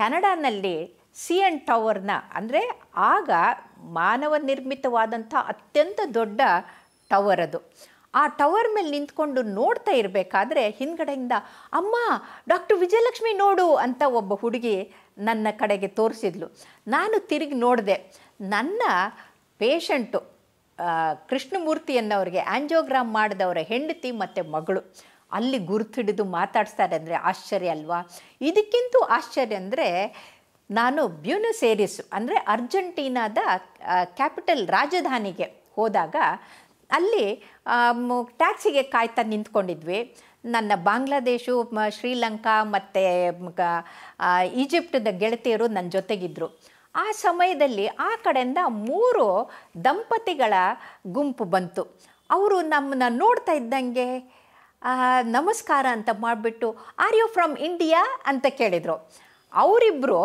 ಕೆನಡಾನಲ್ಲಿ ಸಿ ಎನ್ ಟವರ್ನ ಅಂದರೆ ಆಗ ಮಾನವ ನಿರ್ಮಿತವಾದಂಥ ಅತ್ಯಂತ ದೊಡ್ಡ ಟವರ್ ಅದು ಆ ಟವರ್ ಮೇಲೆ ನಿಂತ್ಕೊಂಡು ನೋಡ್ತಾ ಇರಬೇಕಾದ್ರೆ ಹಿಂದ್ಗಡೆಯಿಂದ ಅಮ್ಮ ಡಾಕ್ಟರ್ ವಿಜಯಲಕ್ಷ್ಮಿ ನೋಡು ಅಂತ ಒಬ್ಬ ಹುಡುಗಿ ನನ್ನ ಕಡೆಗೆ ತೋರಿಸಿದ್ಲು ನಾನು ತಿರುಗಿ ನೋಡಿದೆ ನನ್ನ ಪೇಷಂಟು ಕೃಷ್ಣಮೂರ್ತಿಯನ್ನವ್ರಿಗೆ ಆ್ಯಂಜೋಗ್ರಾಮ್ ಮಾಡಿದವರ ಹೆಂಡತಿ ಮತ್ತು ಮಗಳು ಅಲ್ಲಿ ಹಿಡಿದು ಮಾತಾಡ್ಸ್ತಾರೆ ಅಂದರೆ ಆಶ್ಚರ್ಯ ಅಲ್ವಾ ಇದಕ್ಕಿಂತೂ ಆಶ್ಚರ್ಯ ಅಂದರೆ ನಾನು ಬ್ಯೂನಸೇರಿಸು ಸೇರಿಸು ಅಂದರೆ ಅರ್ಜೆಂಟೀನಾದ ಕ್ಯಾಪಿಟಲ್ ರಾಜಧಾನಿಗೆ ಹೋದಾಗ ಅಲ್ಲಿ ಟ್ಯಾಕ್ಸಿಗೆ ಕಾಯ್ತಾ ನಿಂತ್ಕೊಂಡಿದ್ವಿ ನನ್ನ ಬಾಂಗ್ಲಾದೇಶು ಶ್ರೀಲಂಕಾ ಮತ್ತು ಈಜಿಪ್ಟ್ದ ಗೆಳತಿಯರು ನನ್ನ ಜೊತೆಗಿದ್ದರು ಆ ಸಮಯದಲ್ಲಿ ಆ ಕಡೆಯಿಂದ ಮೂರು ದಂಪತಿಗಳ ಗುಂಪು ಬಂತು ಅವರು ನಮ್ಮನ್ನ ನೋಡ್ತಾ ಇದ್ದಂಗೆ ನಮಸ್ಕಾರ ಅಂತ ಮಾಡಿಬಿಟ್ಟು ಆರ್ ಯು ಫ್ರಮ್ ಇಂಡಿಯಾ ಅಂತ ಕೇಳಿದರು ಅವರಿಬ್ಬರು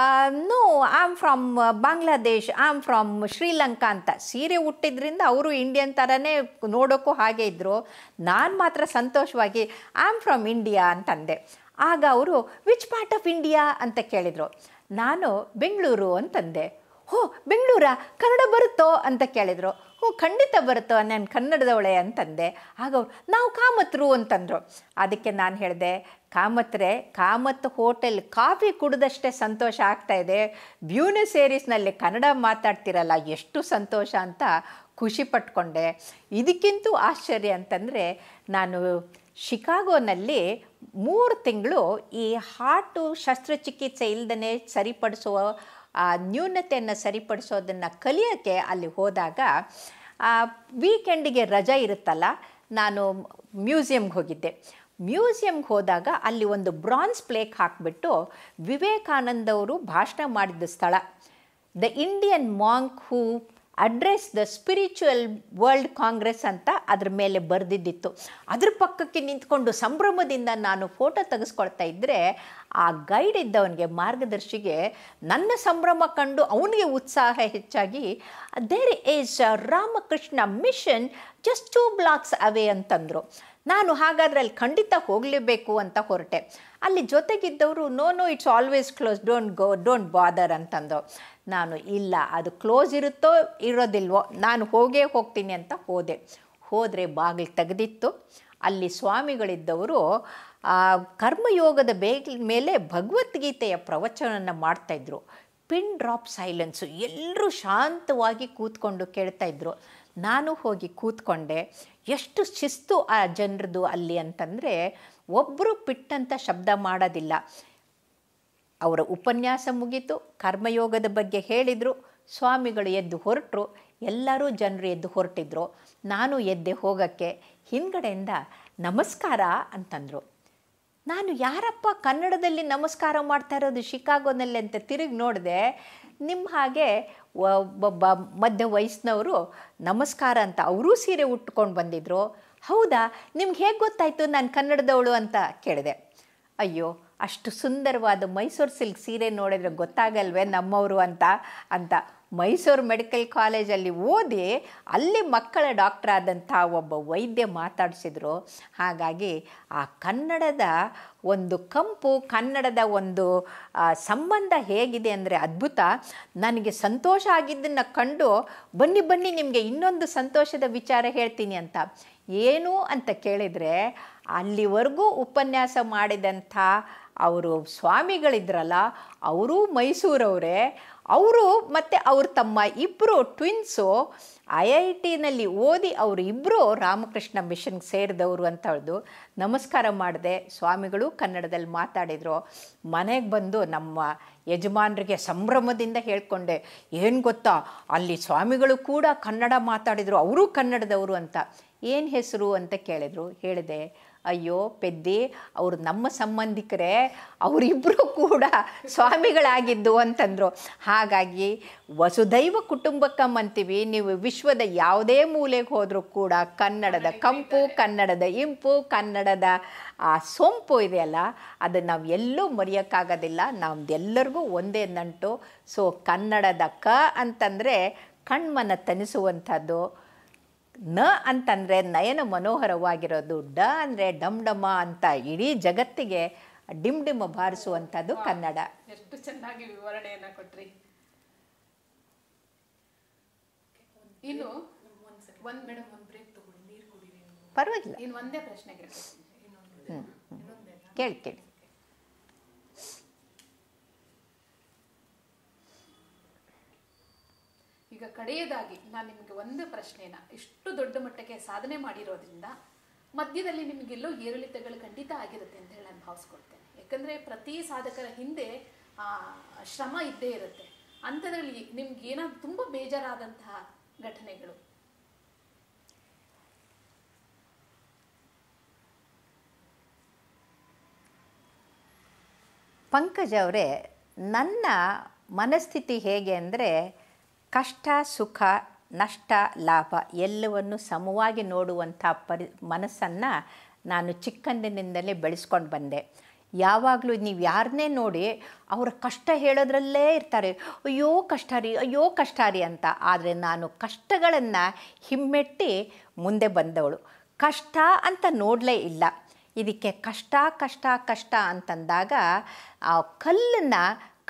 Uh, I'm from Bangladesh I'm from Sri Lanka ಅಂತ ಸೀರೆ ಹುಟ್ಟಿದ್ರಿಂದ ಅವರು ಇಂಡಿಯನ್ ಥರನೇ ನೋಡೋಕ್ಕೂ ಹಾಗೆ ಇದ್ದರು ನಾನು ಮಾತ್ರ ಸಂತೋಷವಾಗಿ ಆಮ್ ಫ್ರಮ್ ಇಂಡಿಯಾ ಅಂತಂದೆ ಆಗ ಅವರು ವಿಚ್ ಪಾರ್ಟ್ ಆಫ್ ಇಂಡಿಯಾ ಅಂತ ಕೇಳಿದರು ನಾನು ಬೆಂಗಳೂರು ಅಂತಂದೆ ಹೋ ಬೆಂಗಳೂರಾ ಕನ್ನಡ ಬರುತ್ತೋ ಅಂತ ಕೇಳಿದರು ಹ್ಞೂ ಖಂಡಿತ ಬರುತ್ತೋ ನಾನು ಕನ್ನಡದವಳೆ ಅಂತಂದೆ ಆಗ ನಾವು ಕಾಮತ್ರು ಅಂತಂದರು ಅದಕ್ಕೆ ನಾನು ಹೇಳಿದೆ ಕಾಮತ್ರೆ ಕಾಮತ್ ಹೋಟೆಲ್ ಕಾಫಿ ಕುಡಿದಷ್ಟೇ ಸಂತೋಷ ಆಗ್ತಾ ಇದೆ ಬ್ಯೂನಸ್ ಏರಿಸ್ನಲ್ಲಿ ಕನ್ನಡ ಮಾತಾಡ್ತಿರಲ್ಲ ಎಷ್ಟು ಸಂತೋಷ ಅಂತ ಖುಷಿ ಪಟ್ಕೊಂಡೆ ಇದಕ್ಕಿಂತೂ ಆಶ್ಚರ್ಯ ಅಂತಂದರೆ ನಾನು ಶಿಕಾಗೋನಲ್ಲಿ ಮೂರು ತಿಂಗಳು ಈ ಹಾರ್ಟು ಶಸ್ತ್ರಚಿಕಿತ್ಸೆ ಇಲ್ಲದೇ ಸರಿಪಡಿಸುವ ಆ ನ್ಯೂನತೆಯನ್ನು ಸರಿಪಡಿಸೋದನ್ನು ಕಲಿಯೋಕ್ಕೆ ಅಲ್ಲಿ ಹೋದಾಗ ವೀಕೆಂಡಿಗೆ ರಜೆ ಇರುತ್ತಲ್ಲ ನಾನು ಮ್ಯೂಸಿಯಮ್ಗೆ ಹೋಗಿದ್ದೆ ಮ್ಯೂಸಿಯಂಗೆ ಹೋದಾಗ ಅಲ್ಲಿ ಒಂದು ಬ್ರಾನ್ಸ್ ಪ್ಲೇಕ್ ಹಾಕಿಬಿಟ್ಟು ವಿವೇಕಾನಂದ ಅವರು ಭಾಷಣ ಮಾಡಿದ ಸ್ಥಳ the Indian monk who address the spiritual world congress ಅಂತ ಅದ್ರ ಮೇಲೆ ಬರೆದಿದ್ದಿತ್ತು ಅದ್ರ ಪಕ್ಕಕ್ಕೆ ನಿಂತ್ಕೊಂಡು ಸಂಭ್ರಮದಿಂದ ನಾನು ಫೋಟೋ ತೆಗೆಸ್ಕೊಳ್ತಾ ಇದ್ದರೆ ಆ ಗೈಡ್ ಇದ್ದವನಿಗೆ ಮಾರ್ಗದರ್ಶಿಗೆ ನನ್ನ ಸಂಭ್ರಮ ಕಂಡು ಅವನಿಗೆ ಉತ್ಸಾಹ ಹೆಚ್ಚಾಗಿ there is Ramakrishna mission just two blocks away ಅಂತಂದರು ನಾನು ಹಾಗಾದ್ರೆ ಅಲ್ಲಿ ಖಂಡಿತ ಹೋಗಲೇಬೇಕು ಅಂತ ಹೊರಟೆ ಅಲ್ಲಿ ಜೊತೆಗಿದ್ದವರು no no it's always close don't go don't bother ಅಂತಂದು ನಾನು ಇಲ್ಲ ಅದು ಕ್ಲೋಸ್ ಇರುತ್ತೋ ಇರೋದಿಲ್ವೋ ನಾನು ಹೋಗೇ ಹೋಗ್ತೀನಿ ಅಂತ ಹೋದೆ ಹೋದರೆ ಬಾಗಿಲು ತೆಗೆದಿತ್ತು ಅಲ್ಲಿ ಸ್ವಾಮಿಗಳಿದ್ದವರು ಕರ್ಮಯೋಗದ ಬೇಗ ಮೇಲೆ ಭಗವದ್ಗೀತೆಯ ಪ್ರವಚನವನ್ನು ಮಾಡ್ತಾಯಿದ್ರು ಪಿನ್ ಡ್ರಾಪ್ ಸೈಲೆನ್ಸು ಎಲ್ಲರೂ ಶಾಂತವಾಗಿ ಕೂತ್ಕೊಂಡು ಕೇಳ್ತಾಯಿದ್ರು ನಾನು ಹೋಗಿ ಕೂತ್ಕೊಂಡೆ ಎಷ್ಟು ಶಿಸ್ತು ಆ ಜನರದು ಅಲ್ಲಿ ಅಂತಂದರೆ ಒಬ್ಬರು ಪಿಟ್ಟಂತ ಶಬ್ದ ಮಾಡೋದಿಲ್ಲ ಅವರ ಉಪನ್ಯಾಸ ಮುಗೀತು ಕರ್ಮಯೋಗದ ಬಗ್ಗೆ ಹೇಳಿದರು ಸ್ವಾಮಿಗಳು ಎದ್ದು ಹೊರಟರು ಎಲ್ಲರೂ ಜನರು ಎದ್ದು ಹೊರಟಿದ್ರು ನಾನು ಎದ್ದೆ ಹೋಗೋಕ್ಕೆ ಹಿಂದುಗಡೆಯಿಂದ ನಮಸ್ಕಾರ ಅಂತಂದರು ನಾನು ಯಾರಪ್ಪ ಕನ್ನಡದಲ್ಲಿ ನಮಸ್ಕಾರ ಮಾಡ್ತಾ ಇರೋದು ಶಿಕಾಗೋನಲ್ಲಿ ಅಂತ ತಿರುಗಿ ನೋಡಿದೆ ನಿಮ್ಮ ಹಾಗೆ ಒಬ್ಬ ಮಧ್ಯ ವಯಸ್ಸಿನವರು ನಮಸ್ಕಾರ ಅಂತ ಅವರೂ ಸೀರೆ ಉಟ್ಕೊಂಡು ಬಂದಿದ್ರು ಹೌದಾ ನಿಮ್ಗೆ ಹೇಗೆ ಗೊತ್ತಾಯಿತು ನಾನು ಕನ್ನಡದವಳು ಅಂತ ಕೇಳಿದೆ ಅಯ್ಯೋ ಅಷ್ಟು ಸುಂದರವಾದ ಮೈಸೂರು ಸಿಲ್ಕ್ ಸೀರೆ ನೋಡಿದ್ರೆ ಗೊತ್ತಾಗಲ್ವೇ ನಮ್ಮವರು ಅಂತ ಅಂತ ಮೈಸೂರು ಮೆಡಿಕಲ್ ಕಾಲೇಜಲ್ಲಿ ಓದಿ ಅಲ್ಲಿ ಮಕ್ಕಳ ಡಾಕ್ಟರ್ ಆದಂಥ ಒಬ್ಬ ವೈದ್ಯ ಮಾತಾಡಿಸಿದ್ರು ಹಾಗಾಗಿ ಆ ಕನ್ನಡದ ಒಂದು ಕಂಪು ಕನ್ನಡದ ಒಂದು ಸಂಬಂಧ ಹೇಗಿದೆ ಅಂದರೆ ಅದ್ಭುತ ನನಗೆ ಸಂತೋಷ ಆಗಿದ್ದನ್ನು ಕಂಡು ಬನ್ನಿ ಬನ್ನಿ ನಿಮಗೆ ಇನ್ನೊಂದು ಸಂತೋಷದ ವಿಚಾರ ಹೇಳ್ತೀನಿ ಅಂತ ಏನು ಅಂತ ಕೇಳಿದರೆ ಅಲ್ಲಿವರೆಗೂ ಉಪನ್ಯಾಸ ಮಾಡಿದಂಥ ಅವರು ಸ್ವಾಮಿಗಳಿದ್ರಲ್ಲ ಅವರೂ ಮೈಸೂರವರೇ ಅವರು ಮತ್ತು ಅವ್ರ ತಮ್ಮ ಇಬ್ಬರು ಟ್ವಿನ್ಸು ಐ ಐ ಟಿನಲ್ಲಿ ಓದಿ ಅವರು ಇಬ್ಬರು ರಾಮಕೃಷ್ಣ ಮಿಷನ್ಗೆ ಸೇರಿದವರು ಅಂತ ಹೇಳ್ದು ನಮಸ್ಕಾರ ಮಾಡಿದೆ ಸ್ವಾಮಿಗಳು ಕನ್ನಡದಲ್ಲಿ ಮಾತಾಡಿದರು ಮನೆಗೆ ಬಂದು ನಮ್ಮ ಯಜಮಾನರಿಗೆ ಸಂಭ್ರಮದಿಂದ ಹೇಳ್ಕೊಂಡೆ ಏನು ಗೊತ್ತಾ ಅಲ್ಲಿ ಸ್ವಾಮಿಗಳು ಕೂಡ ಕನ್ನಡ ಮಾತಾಡಿದರು ಅವರು ಕನ್ನಡದವರು ಅಂತ ಏನು ಹೆಸರು ಅಂತ ಕೇಳಿದರು ಹೇಳಿದೆ ಅಯ್ಯೋ ಪೆದ್ದಿ ಅವರು ನಮ್ಮ ಸಂಬಂಧಿಕರೇ ಅವರಿಬ್ಬರು ಕೂಡ ಸ್ವಾಮಿಗಳಾಗಿದ್ದು ಅಂತಂದರು ಹಾಗಾಗಿ ವಸುದೈವ ಕುಟುಂಬಕ್ಕಂ ಅಂತೀವಿ ನೀವು ವಿಶ್ವದ ಯಾವುದೇ ಮೂಲೆಗೆ ಹೋದರೂ ಕೂಡ ಕನ್ನಡದ ಕಂಪು ಕನ್ನಡದ ಇಂಪು ಕನ್ನಡದ ಆ ಸೊಂಪು ಇದೆಯಲ್ಲ ಅದು ನಾವು ಎಲ್ಲೂ ಮರೆಯೋಕ್ಕಾಗೋದಿಲ್ಲ ನಮ್ದೆಲ್ಲರಿಗೂ ಒಂದೇ ನಂಟು ಸೊ ಕನ್ನಡದ ಕ ಅಂತಂದರೆ ಕಣ್ಮನ ತನಿಸುವಂಥದ್ದು ನ ಅಂತಂದರೆ ನಯನ ಮನೋಹರವಾಗಿರೋದು ಡ ಅಂದರೆ ಡಮ್ ಡಮ ಅಂತ ಇಡೀ ಜಗತ್ತಿಗೆ ಡಿಮ್ ಡಿಮ್ ಬಾರಿಸುವಂಥದ್ದು ಕನ್ನಡ ಎಷ್ಟು ಚೆನ್ನಾಗಿ ವಿವರಣೆಯನ್ನು ಕೊಟ್ರಿ ಇನ್ನು ಒಂದು ಒಂದು ಬ್ರೇಕ್ ತಗೊಳ್ಳಿ ನೀರು ಕುಡಿರಿ ಪರವಾಗಿಲ್ಲ ಇನ್ನು ಒಂದೇ ಪ್ರಶ್ನೆಗೆ ಕೇಳಿ ಕೇಳಿ ಈಗ ಕಡೆಯದಾಗಿ ನಾನು ನಿಮಗೆ ಒಂದು ಪ್ರಶ್ನೆನ ಇಷ್ಟು ದೊಡ್ಡ ಮಟ್ಟಕ್ಕೆ ಸಾಧನೆ ಮಾಡಿರೋದ್ರಿಂದ ಮಧ್ಯದಲ್ಲಿ ನಿಮಗೆಲ್ಲೋ ಏರಿಳಿತಗಳು ಖಂಡಿತ ಆಗಿರುತ್ತೆ ಅಂತ ಹೇಳಿ ನಾನು ಭಾವಿಸ್ಕೊಡ್ತೇನೆ ಯಾಕಂದರೆ ಪ್ರತಿ ಸಾಧಕರ ಹಿಂದೆ ಶ್ರಮ ಇದ್ದೇ ಇರುತ್ತೆ ಅಂಥದ್ರಲ್ಲಿ ನಿಮ್ಗೆ ಏನಾದ್ರು ತುಂಬ ಬೇಜಾರಾದಂತಹ ಘಟನೆಗಳು ಪಂಕಜ್ ಅವರೇ ನನ್ನ ಮನಸ್ಥಿತಿ ಹೇಗೆ ಅಂದರೆ ಕಷ್ಟ ಸುಖ ನಷ್ಟ ಲಾಭ ಎಲ್ಲವನ್ನು ಸಮವಾಗಿ ನೋಡುವಂಥ ಪರಿ ಮನಸ್ಸನ್ನು ನಾನು ಚಿಕ್ಕಂದಿನಿಂದಲೇ ಬೆಳೆಸ್ಕೊಂಡು ಬಂದೆ ಯಾವಾಗಲೂ ನೀವು ಯಾರನ್ನೇ ನೋಡಿ ಅವರ ಕಷ್ಟ ಹೇಳೋದ್ರಲ್ಲೇ ಇರ್ತಾರೆ ಅಯ್ಯೋ ಕಷ್ಟ ರೀ ಅಯ್ಯೋ ಕಷ್ಟ ರೀ ಅಂತ ಆದರೆ ನಾನು ಕಷ್ಟಗಳನ್ನು ಹಿಮ್ಮೆಟ್ಟಿ ಮುಂದೆ ಬಂದವಳು ಕಷ್ಟ ಅಂತ ನೋಡಲೇ ಇಲ್ಲ ಇದಕ್ಕೆ ಕಷ್ಟ ಕಷ್ಟ ಕಷ್ಟ ಅಂತಂದಾಗ ಆ ಕಲ್ಲನ್ನು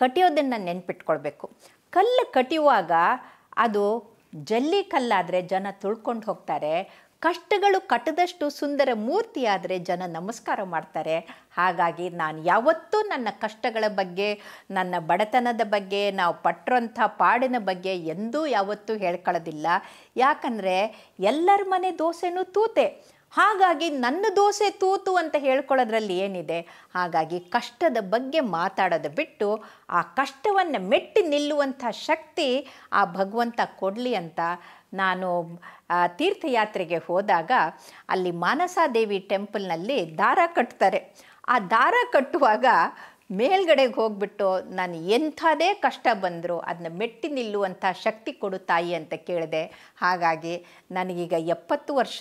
ಕಟಿಯೋದನ್ನು ನೆನ್ಪಿಟ್ಕೊಳ್ಬೇಕು ಕಲ್ಲು ಕಟಿಯುವಾಗ ಅದು ಜಲ್ಲಿ ಕಲ್ಲಾದರೆ ಜನ ತುಳ್ಕೊಂಡು ಹೋಗ್ತಾರೆ ಕಷ್ಟಗಳು ಕಟ್ಟದಷ್ಟು ಸುಂದರ ಮೂರ್ತಿಯಾದರೆ ಜನ ನಮಸ್ಕಾರ ಮಾಡ್ತಾರೆ ಹಾಗಾಗಿ ನಾನು ಯಾವತ್ತೂ ನನ್ನ ಕಷ್ಟಗಳ ಬಗ್ಗೆ ನನ್ನ ಬಡತನದ ಬಗ್ಗೆ ನಾವು ಪಟ್ಟಿರೋಂಥ ಪಾಡಿನ ಬಗ್ಗೆ ಎಂದೂ ಯಾವತ್ತೂ ಹೇಳ್ಕೊಳ್ಳೋದಿಲ್ಲ ಯಾಕಂದರೆ ಎಲ್ಲರ ಮನೆ ದೋಸೆನೂ ತೂತೆ ಹಾಗಾಗಿ ನನ್ನ ದೋಸೆ ತೂತು ಅಂತ ಹೇಳ್ಕೊಳ್ಳೋದ್ರಲ್ಲಿ ಏನಿದೆ ಹಾಗಾಗಿ ಕಷ್ಟದ ಬಗ್ಗೆ ಮಾತಾಡೋದು ಬಿಟ್ಟು ಆ ಕಷ್ಟವನ್ನು ಮೆಟ್ಟಿ ನಿಲ್ಲುವಂಥ ಶಕ್ತಿ ಆ ಭಗವಂತ ಕೊಡಲಿ ಅಂತ ನಾನು ತೀರ್ಥಯಾತ್ರೆಗೆ ಹೋದಾಗ ಅಲ್ಲಿ ಮಾನಸಾದೇವಿ ಟೆಂಪಲ್ನಲ್ಲಿ ದಾರ ಕಟ್ತಾರೆ ಆ ದಾರ ಕಟ್ಟುವಾಗ ಮೇಲ್ಗಡೆಗೆ ಹೋಗ್ಬಿಟ್ಟು ನಾನು ಎಂಥದೇ ಕಷ್ಟ ಬಂದರೂ ಅದನ್ನ ಮೆಟ್ಟಿ ನಿಲ್ಲುವಂಥ ಶಕ್ತಿ ಕೊಡು ತಾಯಿ ಅಂತ ಕೇಳಿದೆ ಹಾಗಾಗಿ ನನಗೀಗ ಎಪ್ಪತ್ತು ವರ್ಷ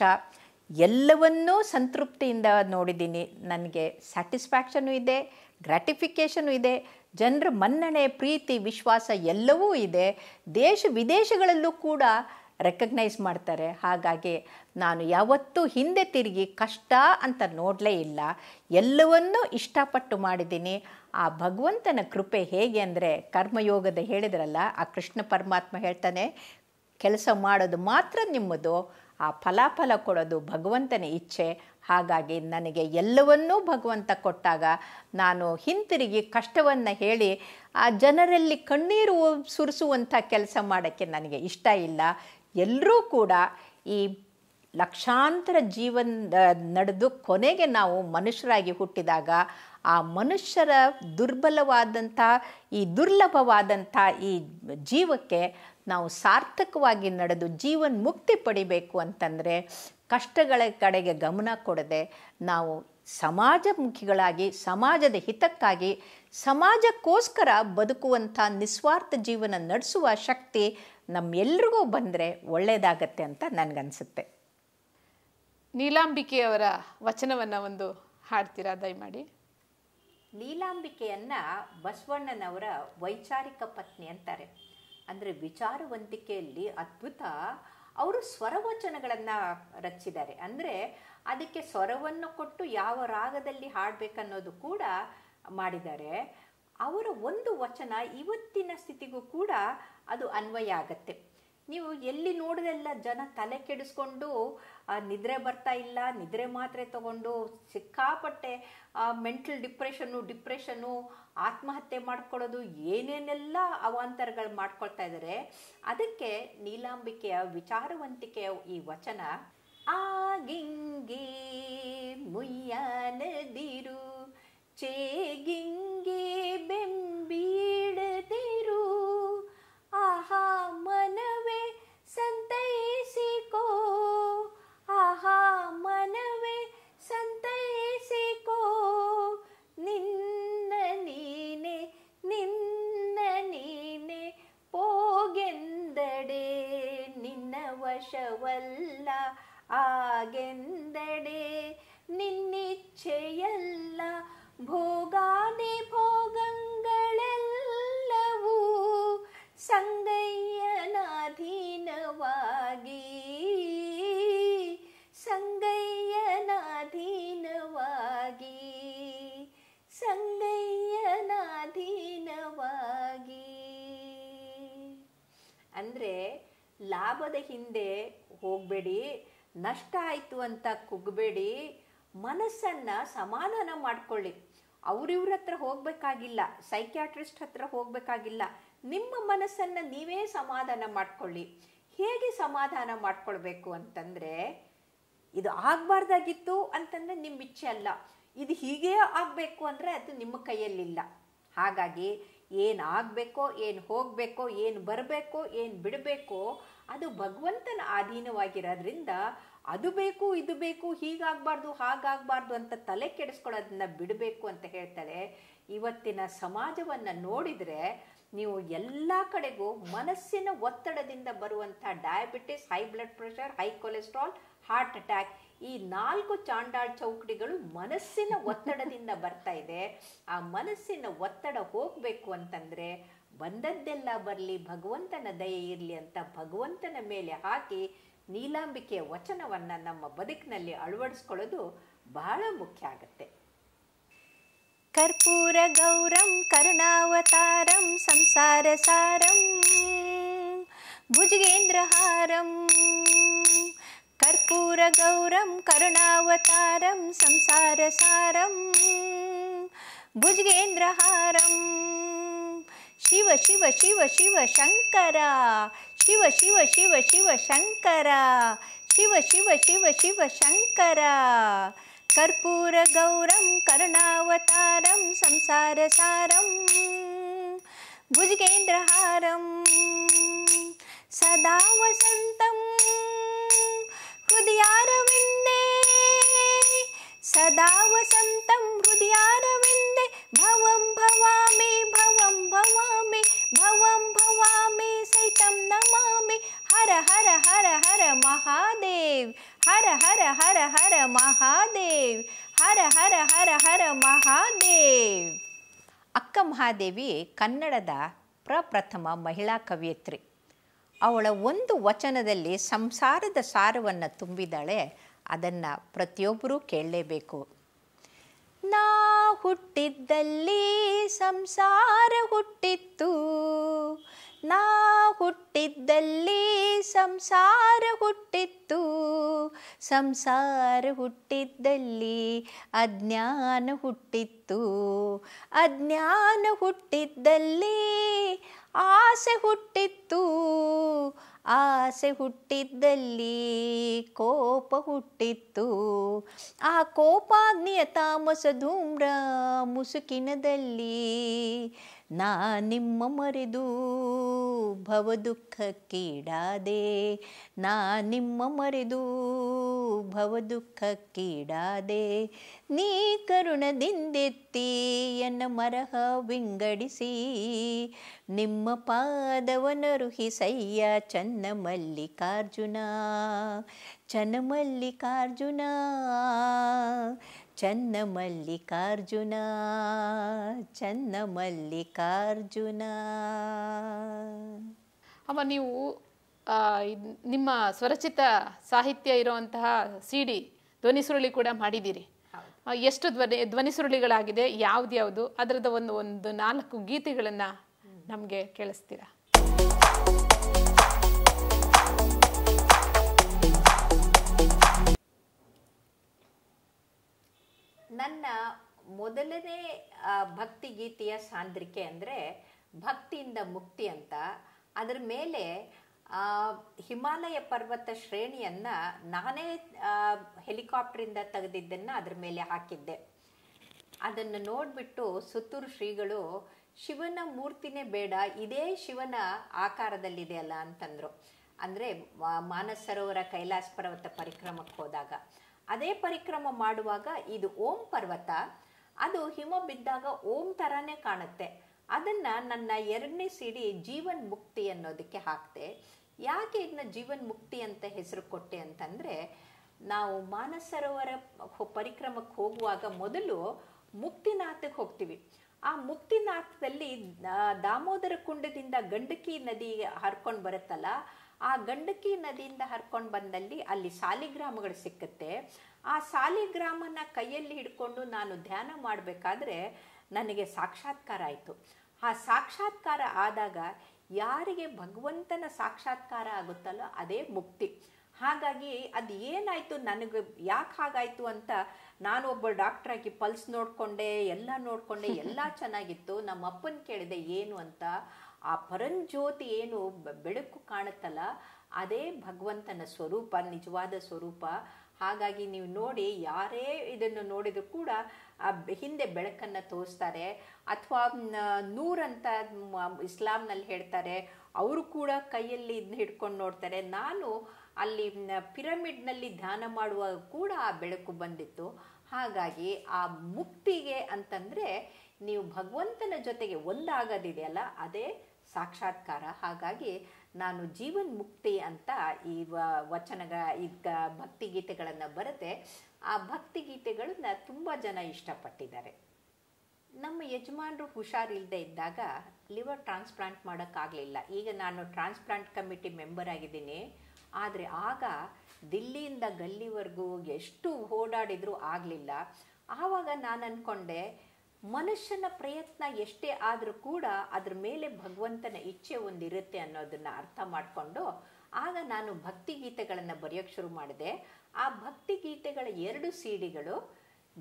ಎಲ್ಲವನ್ನೂ ಸಂತೃಪ್ತಿಯಿಂದ ನೋಡಿದ್ದೀನಿ ನನಗೆ ಸ್ಯಾಟಿಸ್ಫ್ಯಾಕ್ಷನು ಇದೆ ಗ್ರಾಟಿಫಿಕೇಷನು ಇದೆ ಜನರ ಮನ್ನಣೆ ಪ್ರೀತಿ ವಿಶ್ವಾಸ ಎಲ್ಲವೂ ಇದೆ ದೇಶ ವಿದೇಶಗಳಲ್ಲೂ ಕೂಡ ರೆಕಗ್ನೈಸ್ ಮಾಡ್ತಾರೆ ಹಾಗಾಗಿ ನಾನು ಯಾವತ್ತೂ ಹಿಂದೆ ತಿರುಗಿ ಕಷ್ಟ ಅಂತ ನೋಡಲೇ ಇಲ್ಲ ಎಲ್ಲವನ್ನೂ ಇಷ್ಟಪಟ್ಟು ಮಾಡಿದ್ದೀನಿ ಆ ಭಗವಂತನ ಕೃಪೆ ಹೇಗೆ ಅಂದರೆ ಕರ್ಮಯೋಗದ ಹೇಳಿದ್ರಲ್ಲ ಆ ಕೃಷ್ಣ ಪರಮಾತ್ಮ ಹೇಳ್ತಾನೆ ಕೆಲಸ ಮಾಡೋದು ಮಾತ್ರ ನಿಮ್ಮದು ಆ ಫಲಾಫಲ ಕೊಡೋದು ಭಗವಂತನ ಇಚ್ಛೆ ಹಾಗಾಗಿ ನನಗೆ ಎಲ್ಲವನ್ನೂ ಭಗವಂತ ಕೊಟ್ಟಾಗ ನಾನು ಹಿಂತಿರುಗಿ ಕಷ್ಟವನ್ನು ಹೇಳಿ ಆ ಜನರಲ್ಲಿ ಕಣ್ಣೀರು ಸುರಿಸುವಂಥ ಕೆಲಸ ಮಾಡೋಕ್ಕೆ ನನಗೆ ಇಷ್ಟ ಇಲ್ಲ ಎಲ್ಲರೂ ಕೂಡ ಈ ಲಕ್ಷಾಂತರ ಜೀವನ ನಡೆದು ಕೊನೆಗೆ ನಾವು ಮನುಷ್ಯರಾಗಿ ಹುಟ್ಟಿದಾಗ ಆ ಮನುಷ್ಯರ ದುರ್ಬಲವಾದಂಥ ಈ ದುರ್ಲಭವಾದಂಥ ಈ ಜೀವಕ್ಕೆ ನಾವು ಸಾರ್ಥಕವಾಗಿ ನಡೆದು ಜೀವನ್ ಮುಕ್ತಿ ಪಡಿಬೇಕು ಅಂತಂದರೆ ಕಷ್ಟಗಳ ಕಡೆಗೆ ಗಮನ ಕೊಡದೆ ನಾವು ಸಮಾಜಮುಖಿಗಳಾಗಿ ಸಮಾಜದ ಹಿತಕ್ಕಾಗಿ ಸಮಾಜಕ್ಕೋಸ್ಕರ ಬದುಕುವಂಥ ನಿಸ್ವಾರ್ಥ ಜೀವನ ನಡೆಸುವ ಶಕ್ತಿ ನಮ್ಮೆಲ್ರಿಗೂ ಬಂದರೆ ಒಳ್ಳೆಯದಾಗತ್ತೆ ಅಂತ ನನಗನ್ಸುತ್ತೆ ನೀಲಾಂಬಿಕೆಯವರ ವಚನವನ್ನು ಒಂದು ಹಾಡ್ತೀರಾ ದಯಮಾಡಿ ನೀಲಾಂಬಿಕೆಯನ್ನು ಬಸವಣ್ಣನವರ ವೈಚಾರಿಕ ಪತ್ನಿ ಅಂತಾರೆ ಅಂದರೆ ವಿಚಾರವಂತಿಕೆಯಲ್ಲಿ ಅದ್ಭುತ ಅವರು ಸ್ವರವಚನಗಳನ್ನು ರಚಿಸಿದ್ದಾರೆ ಅಂದರೆ ಅದಕ್ಕೆ ಸ್ವರವನ್ನು ಕೊಟ್ಟು ಯಾವ ರಾಗದಲ್ಲಿ ಹಾಡಬೇಕನ್ನೋದು ಕೂಡ ಮಾಡಿದ್ದಾರೆ ಅವರ ಒಂದು ವಚನ ಇವತ್ತಿನ ಸ್ಥಿತಿಗೂ ಕೂಡ ಅದು ಅನ್ವಯ ಆಗತ್ತೆ ನೀವು ಎಲ್ಲಿ ನೋಡಿದೆಲ್ಲ ಜನ ತಲೆ ಕೆಡಿಸ್ಕೊಂಡು ನಿದ್ರೆ ಬರ್ತಾ ಇಲ್ಲ ನಿದ್ರೆ ಮಾತ್ರೆ ತಗೊಂಡು ಸಿಕ್ಕಾಪಟ್ಟೆ ಮೆಂಟಲ್ ಡಿಪ್ರೆಷನ್ನು ಡಿಪ್ರೆಷನ್ನು ಆತ್ಮಹತ್ಯೆ ಮಾಡ್ಕೊಳ್ಳೋದು ಏನೇನೆಲ್ಲ ಅವಾಂತರಗಳು ಮಾಡ್ಕೊಳ್ತಾ ಇದ್ದಾರೆ ಅದಕ್ಕೆ ನೀಲಾಂಬಿಕೆಯ ವಿಚಾರವಂತಿಕೆಯ ಈ ವಚನ ಆಗಿಂಗೆ ನದಿರು ಚೇಗಿಂಗ್ ನಷ್ಟ ಆಯಿತು ಅಂತ ಕುಗ್ಬೇಡಿ ಮನಸ್ಸನ್ನು ಸಮಾಧಾನ ಮಾಡಿಕೊಳ್ಳಿ ಅವ್ರಿವ್ರ ಹತ್ರ ಹೋಗಬೇಕಾಗಿಲ್ಲ ಸೈಕ್ಯಾಟ್ರಿಸ್ಟ್ ಹತ್ರ ಹೋಗಬೇಕಾಗಿಲ್ಲ ನಿಮ್ಮ ಮನಸ್ಸನ್ನು ನೀವೇ ಸಮಾಧಾನ ಮಾಡಿಕೊಳ್ಳಿ ಹೇಗೆ ಸಮಾಧಾನ ಮಾಡಿಕೊಳ್ಬೇಕು ಅಂತಂದರೆ ಇದು ಆಗಬಾರ್ದಾಗಿತ್ತು ಅಂತಂದರೆ ನಿಮ್ಮ ಇಚ್ಛೆ ಅಲ್ಲ ಇದು ಹೀಗೆ ಆಗಬೇಕು ಅಂದರೆ ಅದು ನಿಮ್ಮ ಕೈಯಲ್ಲಿಲ್ಲ ಹಾಗಾಗಿ ಏನು ಆಗಬೇಕೋ ಏನು ಹೋಗಬೇಕೋ ಏನು ಬರಬೇಕೋ ಏನು ಬಿಡಬೇಕೋ ಅದು ಭಗವಂತ ಅಧೀನವಾಗಿರೋದ್ರಿಂದ ಅದು ಬೇಕು ಇದು ಬೇಕು ಹೀಗಾಗಬಾರ್ದು ಹಾಗಾಗಬಾರ್ದು ಅಂತ ತಲೆ ಕೆಡಿಸ್ಕೊಳ್ಳೋದನ್ನ ಬಿಡಬೇಕು ಅಂತ ಹೇಳ್ತಾರೆ ಇವತ್ತಿನ ಸಮಾಜವನ್ನು ನೋಡಿದರೆ ನೀವು ಎಲ್ಲ ಕಡೆಗೂ ಮನಸ್ಸಿನ ಒತ್ತಡದಿಂದ ಬರುವಂಥ diabetes high blood pressure high cholesterol heart attack ಈ ನಾಲ್ಕು ಚಾಂಡಾಳ್ ಚೌಕಡಿಗಳು ಮನಸ್ಸಿನ ಒತ್ತಡದಿಂದ ಬರ್ತಾ ಇದೆ ಆ ಮನಸ್ಸಿನ ಒತ್ತಡ ಹೋಗಬೇಕು ಅಂತಂದರೆ ಬಂದದ್ದೆಲ್ಲ ಬರಲಿ ಭಗವಂತನ ದಯೆ ಇರಲಿ ಅಂತ ಭಗವಂತನ ಮೇಲೆ ಹಾಕಿ ನೀಲಾಂಬಿಕೆಯ ವಚನವನ್ನು ನಮ್ಮ ಬದುಕಿನಲ್ಲಿ ಅಳವಡಿಸ್ಕೊಳ್ಳೋದು ಬಹಳ ಮುಖ್ಯ ಆಗುತ್ತೆ ಕರ್ಪೂರ ಗೌರಂ ಕರ್ಣಾವತಾರಂ ಸಂಸಾರ ಸಾರಂ ಭುಜಗೇಂದ್ರಹಾರಂ ಕರ್ಪೂರ ಗೌರಂ ಕರುಣಾವತಾರಂ ಸಂಸಾರ ಸಾರಂ ಭುಜಗೇಂದ್ರಹಾರಂ शिव शिव शिव शिव शङ्कर शिव शिव शिव शिव शिव शिव शिव शिव शङ्कर कर्पूरगौरं कर्णावतारं संसारसारं भुजगेन्द्रहारं सदा वसन्तं हृदयारविन्दे सदा वसन्तं हृदयारविन्दे भवं भवामि भव ಹರ ಹರ ಹರ ಹರ ಮಹಾದೇವ್ ಹರ ಹರ ಹರ ಹರ ಮಹಾದೇವ್ ಹರ ಹರ ಹರ ಹರ ಮಹಾದೇವ್ ಅಕ್ಕ ಮಹಾದೇವಿ ಕನ್ನಡದ ಪ್ರಪ್ರಥಮ ಮಹಿಳಾ ಕವಿಯತ್ರಿ ಅವಳ ಒಂದು ವಚನದಲ್ಲಿ ಸಂಸಾರದ ಸಾರವನ್ನು ತುಂಬಿದಾಳೆ ಅದನ್ನು ಪ್ರತಿಯೊಬ್ಬರೂ ಕೇಳಲೇಬೇಕು ನಾ ಹುಟ್ಟಿದ್ದಲ್ಲಿ ಸಂಸಾರ ಹುಟ್ಟಿತ್ತು ನಾ ಹುಟ್ಟಿದ್ದಲ್ಲಿ ಸಂಸಾರ ಹುಟ್ಟಿತ್ತು ಸಂಸಾರ ಹುಟ್ಟಿದ್ದಲ್ಲಿ ಅಜ್ಞಾನ ಹುಟ್ಟಿತ್ತು ಅಜ್ಞಾನ ಹುಟ್ಟಿದ್ದಲ್ಲಿ ಆಸೆ ಹುಟ್ಟಿತ್ತು ಆಸೆ ಹುಟ್ಟಿದ್ದಲ್ಲಿ ಕೋಪ ಹುಟ್ಟಿತ್ತು ಆ ಕೋಪಾಗ್ನಿಯ ತಾಮಸ ಧೂಮ್ರ ಮುಸುಕಿನದಲ್ಲಿ ನಾ ನಿಮ್ಮ ಮರೆದು ಕೀಡಾದೆ ನಾ ನಿಮ್ಮ ಮರೆದು ಕೀಡಾದೆ ನೀ ಕರುಣದಿಂದೆತ್ತಿ ಎನ್ನ ಮರಹ ವಿಂಗಡಿಸಿ ನಿಮ್ಮ ಪಾದವನರುಹಿಸಯ್ಯ ಚನ್ನ ಮಲ್ಲಿಕಾರ್ಜುನ ಚನ್ನ ಮಲ್ಲಿಕಾರ್ಜುನ ಚನ್ನ ಮಲ್ಲಿಕಾರ್ಜುನ ಚನ್ನ ಮಲ್ಲಿಕಾರ್ಜುನ ಅಮ್ಮ ನೀವು ನಿಮ್ಮ ಸ್ವರಚಿತ ಸಾಹಿತ್ಯ ಇರುವಂತಹ ಡಿ ಧ್ವನಿ ಸುರುಳಿ ಕೂಡ ಮಾಡಿದ್ದೀರಿ ಎಷ್ಟು ಧ್ವನಿ ಧ್ವನಿ ಸುರುಳಿಗಳಾಗಿದೆ ಯಾವ್ದು ಅದರದ ಒಂದು ಒಂದು ನಾಲ್ಕು ಗೀತೆಗಳನ್ನು ನಮಗೆ ಕೇಳಿಸ್ತೀರಾ ನನ್ನ ಮೊದಲನೇ ಭಕ್ತಿ ಗೀತೆಯ ಸಾಂದ್ರಿಕೆ ಅಂದರೆ ಭಕ್ತಿಯಿಂದ ಮುಕ್ತಿ ಅಂತ ಅದರ ಮೇಲೆ ಹಿಮಾಲಯ ಪರ್ವತ ಶ್ರೇಣಿಯನ್ನು ನಾನೇ ಹೆಲಿಕಾಪ್ಟರಿಂದ ತೆಗೆದಿದ್ದನ್ನು ಅದ್ರ ಮೇಲೆ ಹಾಕಿದ್ದೆ ಅದನ್ನು ನೋಡಿಬಿಟ್ಟು ಸುತ್ತೂರು ಶ್ರೀಗಳು ಶಿವನ ಮೂರ್ತಿನೇ ಬೇಡ ಇದೇ ಶಿವನ ಆಕಾರದಲ್ಲಿದೆ ಅಲ್ಲ ಅಂತಂದರು ಅಂದರೆ ಮಾನಸರೋವರ ಕೈಲಾಸ ಪರ್ವತ ಪರಿಕ್ರಮಕ್ಕೆ ಹೋದಾಗ ಅದೇ ಪರಿಕ್ರಮ ಮಾಡುವಾಗ ಇದು ಓಂ ಪರ್ವತ ಅದು ಹಿಮ ಬಿದ್ದಾಗ ಓಂ ತರಾನೇ ಕಾಣುತ್ತೆ ಅದನ್ನ ನನ್ನ ಎರಡನೇ ಸಿಡಿ ಜೀವನ್ ಮುಕ್ತಿ ಅನ್ನೋದಕ್ಕೆ ಹಾಕ್ತೆ ಯಾಕೆ ಇದನ್ನ ಜೀವನ್ ಮುಕ್ತಿ ಅಂತ ಹೆಸರು ಕೊಟ್ಟೆ ಅಂತಂದ್ರೆ ನಾವು ಮಾನಸರೋವರ ಪರಿಕ್ರಮಕ್ಕೆ ಹೋಗುವಾಗ ಮೊದಲು ಮುಕ್ತಿನಾಥಕ್ಕೆ ಹೋಗ್ತೀವಿ ಆ ಮುಕ್ತಿನಾಥದಲ್ಲಿ ದಾಮೋದರ ಕುಂಡದಿಂದ ಗಂಡಕಿ ನದಿ ಹರ್ಕೊಂಡು ಬರುತ್ತಲ್ಲ ಆ ಗಂಡಕಿ ನದಿಯಿಂದ ಹರ್ಕೊಂಡು ಬಂದಲ್ಲಿ ಅಲ್ಲಿ ಸಾಲಿಗ್ರಾಮಗಳು ಸಿಕ್ಕುತ್ತೆ ಆ ಸಾಲಿಗ್ರಾಮನ ಕೈಯಲ್ಲಿ ಹಿಡ್ಕೊಂಡು ನಾನು ಧ್ಯಾನ ಮಾಡಬೇಕಾದ್ರೆ ನನಗೆ ಸಾಕ್ಷಾತ್ಕಾರ ಆಯಿತು ಆ ಸಾಕ್ಷಾತ್ಕಾರ ಆದಾಗ ಯಾರಿಗೆ ಭಗವಂತನ ಸಾಕ್ಷಾತ್ಕಾರ ಆಗುತ್ತಲ್ಲೋ ಅದೇ ಮುಕ್ತಿ ಹಾಗಾಗಿ ಅದು ಏನಾಯಿತು ನನಗೆ ಯಾಕೆ ಹಾಗಾಯಿತು ಅಂತ ನಾನು ಒಬ್ಬ ಡಾಕ್ಟ್ರಾಗಿ ಪಲ್ಸ್ ನೋಡಿಕೊಂಡೆ ಎಲ್ಲ ನೋಡಿಕೊಂಡೆ ಎಲ್ಲ [laughs] ಚೆನ್ನಾಗಿತ್ತು ನಮ್ಮ ಅಪ್ಪನ ಕೇಳಿದೆ ಏನು ಅಂತ ಆ ಪರಂಜ್ಯೋತಿ ಏನು ಬೆಳಕು ಕಾಣುತ್ತಲ್ಲ ಅದೇ ಭಗವಂತನ ಸ್ವರೂಪ ನಿಜವಾದ ಸ್ವರೂಪ ಹಾಗಾಗಿ ನೀವು ನೋಡಿ ಯಾರೇ ಇದನ್ನು ನೋಡಿದರೂ ಕೂಡ ಆ ಹಿಂದೆ ಬೆಳಕನ್ನು ತೋರಿಸ್ತಾರೆ ಅಥವಾ ನೂರಂತ ಇಸ್ಲಾಂನಲ್ಲಿ ಹೇಳ್ತಾರೆ ಅವರು ಕೂಡ ಕೈಯಲ್ಲಿ ಇದನ್ನ ಹಿಡ್ಕೊಂಡು ನೋಡ್ತಾರೆ ನಾನು ಅಲ್ಲಿ ಪಿರಮಿಡ್ನಲ್ಲಿ ಧ್ಯಾನ ಮಾಡುವಾಗ ಕೂಡ ಆ ಬೆಳಕು ಬಂದಿತ್ತು ಹಾಗಾಗಿ ಆ ಮುಕ್ತಿಗೆ ಅಂತಂದರೆ ನೀವು ಭಗವಂತನ ಜೊತೆಗೆ ಒಂದಾಗೋದಿದೆಯಲ್ಲ ಅದೇ ಸಾಕ್ಷಾತ್ಕಾರ ಹಾಗಾಗಿ ನಾನು ಜೀವನ್ ಮುಕ್ತಿ ಅಂತ ಈ ವಚನಗ ಈಗ ಗೀತೆಗಳನ್ನು ಬರುತ್ತೆ ಆ ಭಕ್ತಿ ಗೀತೆಗಳನ್ನು ತುಂಬ ಜನ ಇಷ್ಟಪಟ್ಟಿದ್ದಾರೆ ನಮ್ಮ ಯಜಮಾನರು ಹುಷಾರಿಲ್ಲದೆ ಇದ್ದಾಗ ಲಿವರ್ ಟ್ರಾನ್ಸ್ಪ್ಲಾಂಟ್ ಮಾಡೋಕ್ಕಾಗಲಿಲ್ಲ ಈಗ ನಾನು ಟ್ರಾನ್ಸ್ಪ್ಲಾಂಟ್ ಕಮಿಟಿ ಮೆಂಬರ್ ಆಗಿದ್ದೀನಿ ಆದರೆ ಆಗ ದಿಲ್ಲಿಯಿಂದ ಗಲ್ಲಿವರೆಗೂ ಎಷ್ಟು ಓಡಾಡಿದರೂ ಆಗಲಿಲ್ಲ ಆವಾಗ ನಾನು ಅಂದ್ಕೊಂಡೆ ಮನುಷ್ಯನ ಪ್ರಯತ್ನ ಎಷ್ಟೇ ಆದರೂ ಕೂಡ ಅದ್ರ ಮೇಲೆ ಭಗವಂತನ ಇಚ್ಛೆ ಒಂದಿರುತ್ತೆ ಅನ್ನೋದನ್ನು ಅರ್ಥ ಮಾಡಿಕೊಂಡು ಆಗ ನಾನು ಭಕ್ತಿ ಗೀತೆಗಳನ್ನು ಬರೆಯೋಕ್ಕೆ ಶುರು ಮಾಡಿದೆ ಆ ಭಕ್ತಿ ಗೀತೆಗಳ ಎರಡು ಸಿಡಿಗಳು